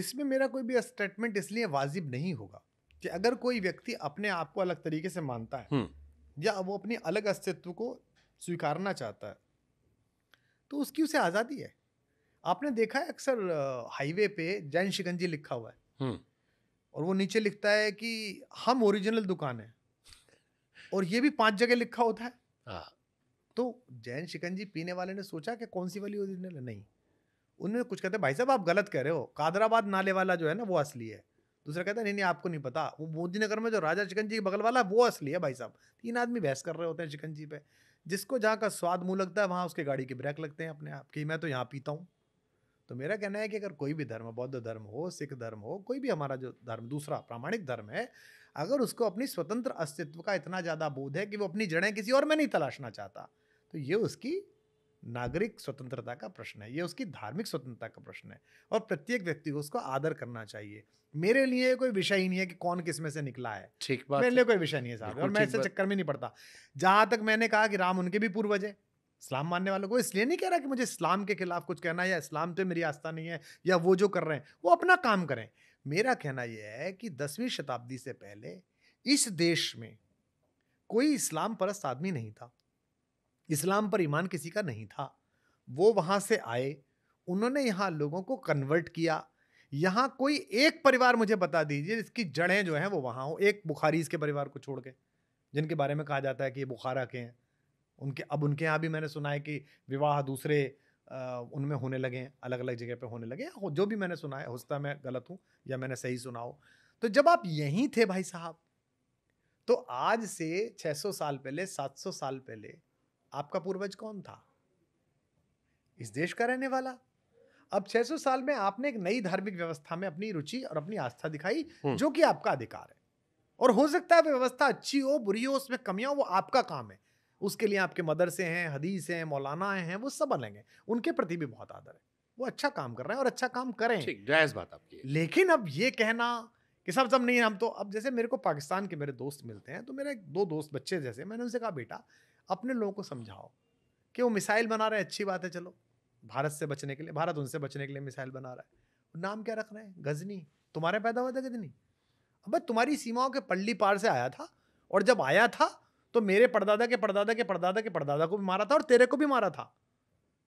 इसमें मेरा कोई भी स्टेटमेंट इसलिए वाजिब नहीं होगा कि अगर कोई व्यक्ति अपने आप को अलग तरीके से मानता है या वो अपने अलग अस्तित्व को स्वीकारना चाहता है तो उसकी उसे आज़ादी है आपने देखा है अक्सर हाईवे पे जैन शिकंजी लिखा हुआ है हम्म। और वो नीचे लिखता है कि हम ओरिजिनल दुकान है और ये भी पांच जगह लिखा होता है हाँ। तो जैन शिकंजी पीने वाले ने सोचा कि कौन सी वाली ओरिजिनल है नहीं उन्होंने कुछ कहते भाई साहब आप गलत कह रहे हो कादराबाद नाले वाला जो है ना वो असली है दूसरा कहता है नहीं नहीं आपको नहीं पता वो मोदी नगर में जो राजा चिकनजी के बगल वाला है वो असली है भाई साहब तीन आदमी बहस कर रहे होते हैं चिकनजी पे जिसको जहाँ का स्वाद मुँह लगता है वहाँ उसके गाड़ी के ब्रेक लगते हैं अपने आप कि मैं तो यहाँ पीता हूँ तो मेरा कहना है कि अगर कोई भी धर्म बौद्ध धर्म हो सिख धर्म हो कोई भी हमारा जो धर्म दूसरा प्रामाणिक धर्म है अगर उसको अपनी स्वतंत्र अस्तित्व का इतना ज़्यादा बोध है कि वो अपनी जड़ें किसी और में नहीं तलाशना चाहता तो ये उसकी नागरिक स्वतंत्रता का प्रश्न है ये उसकी धार्मिक स्वतंत्रता का प्रश्न है और प्रत्येक व्यक्ति को उसको आदर करना चाहिए मेरे लिए कोई विषय ही नहीं है कि कौन किस में से निकला है ठीक बात मेरे लिए कोई विषय नहीं है साहब और मैं इससे चक्कर में नहीं पड़ता जहां तक मैंने कहा कि राम उनके भी पूर्वज है इस्लाम मानने वालों को इसलिए नहीं कह रहा कि मुझे इस्लाम के खिलाफ कुछ कहना है या इस्लाम पे तो मेरी आस्था नहीं है या वो जो कर रहे हैं वो अपना काम करें मेरा कहना यह है कि दसवीं शताब्दी से पहले इस देश में कोई इस्लाम परस्त आदमी नहीं था इस्लाम पर ईमान किसी का नहीं था वो वहाँ से आए उन्होंने यहाँ लोगों को कन्वर्ट किया यहाँ कोई एक परिवार मुझे बता दीजिए जिसकी जड़ें जो हैं वो वहाँ हो एक बुखारीज के परिवार को छोड़ के जिनके बारे में कहा जाता है कि ये बुखारा के हैं उनके अब उनके यहाँ भी मैंने सुना है कि विवाह दूसरे उनमें होने लगे हैं अलग अलग जगह पर होने लगे हैं जो भी मैंने सुना है होता मैं गलत हूँ या मैंने सही सुना हो तो जब आप यहीं थे भाई साहब तो आज से 600 साल पहले 700 साल पहले आपका पूर्वज कौन था इस देश का रहने वाला अब 600 साल में आपने एक नई धार्मिक व्यवस्था में अपनी रुचि और अपनी आस्था दिखाई हम्म। जो कि आपका अधिकार है और हो सकता है व्यवस्था अच्छी हो बुरी हो उसमें कमियां वो आपका काम है उसके लिए आपके मदरसे हैं हदीस हैं मौलाना हैं वो सब अलग हैं उनके प्रति भी बहुत आदर है वो अच्छा काम कर रहे हैं और अच्छा काम करें जायज बात आपकी लेकिन अब ये कहना कि सब सब नहीं हम तो अब जैसे मेरे को पाकिस्तान के मेरे दोस्त मिलते हैं तो मेरे दो दोस्त बच्चे जैसे मैंने उनसे कहा बेटा अपने लोगों को समझाओ कि वो मिसाइल बना रहे हैं अच्छी बात है चलो भारत से बचने के लिए भारत उनसे बचने के लिए मिसाइल बना रहा है नाम क्या रख रहे हैं गजनी तुम्हारे पैदा हुआ था गजनी अब तुम्हारी सीमाओं के पल्ली पार से आया था और जब आया था तो मेरे पड़दादा के पड़दादा के पड़दादा के पड़दादा को भी मारा था और तेरे को भी मारा था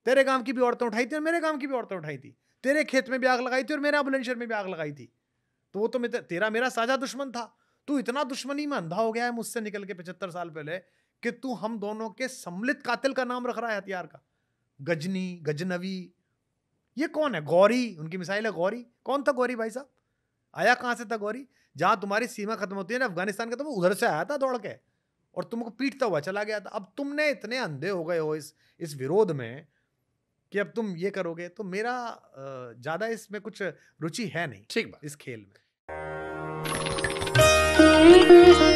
तेरे गांव की भी औरतें उठाई थी और मेरे गांव की भी औरतें उठाई थी तेरे खेत में भी आग लगाई थी और मेरे अबुलंदशहर में भी आग लगाई थी तो वो तो तेरा मेरा साझा दुश्मन था तू इतना दुश्मनी में अंधा हो गया है मुझसे निकल के पचहत्तर साल पहले कि तू हम दोनों के सम्मिलित कातिल का नाम रख रहा है हथियार का गजनी गजनवी ये कौन है गौरी उनकी मिसाइल है गौरी कौन था गौरी भाई साहब आया कहाँ से था गौरी जहाँ तुम्हारी सीमा खत्म होती है ना अफगानिस्तान का तो उधर से आया था दौड़ के और तुमको पीटता हुआ चला गया था अब तुमने इतने अंधे हो गए हो इस इस विरोध में कि अब तुम ये करोगे तो मेरा ज़्यादा इसमें कुछ रुचि है नहीं ठीक बात इस खेल में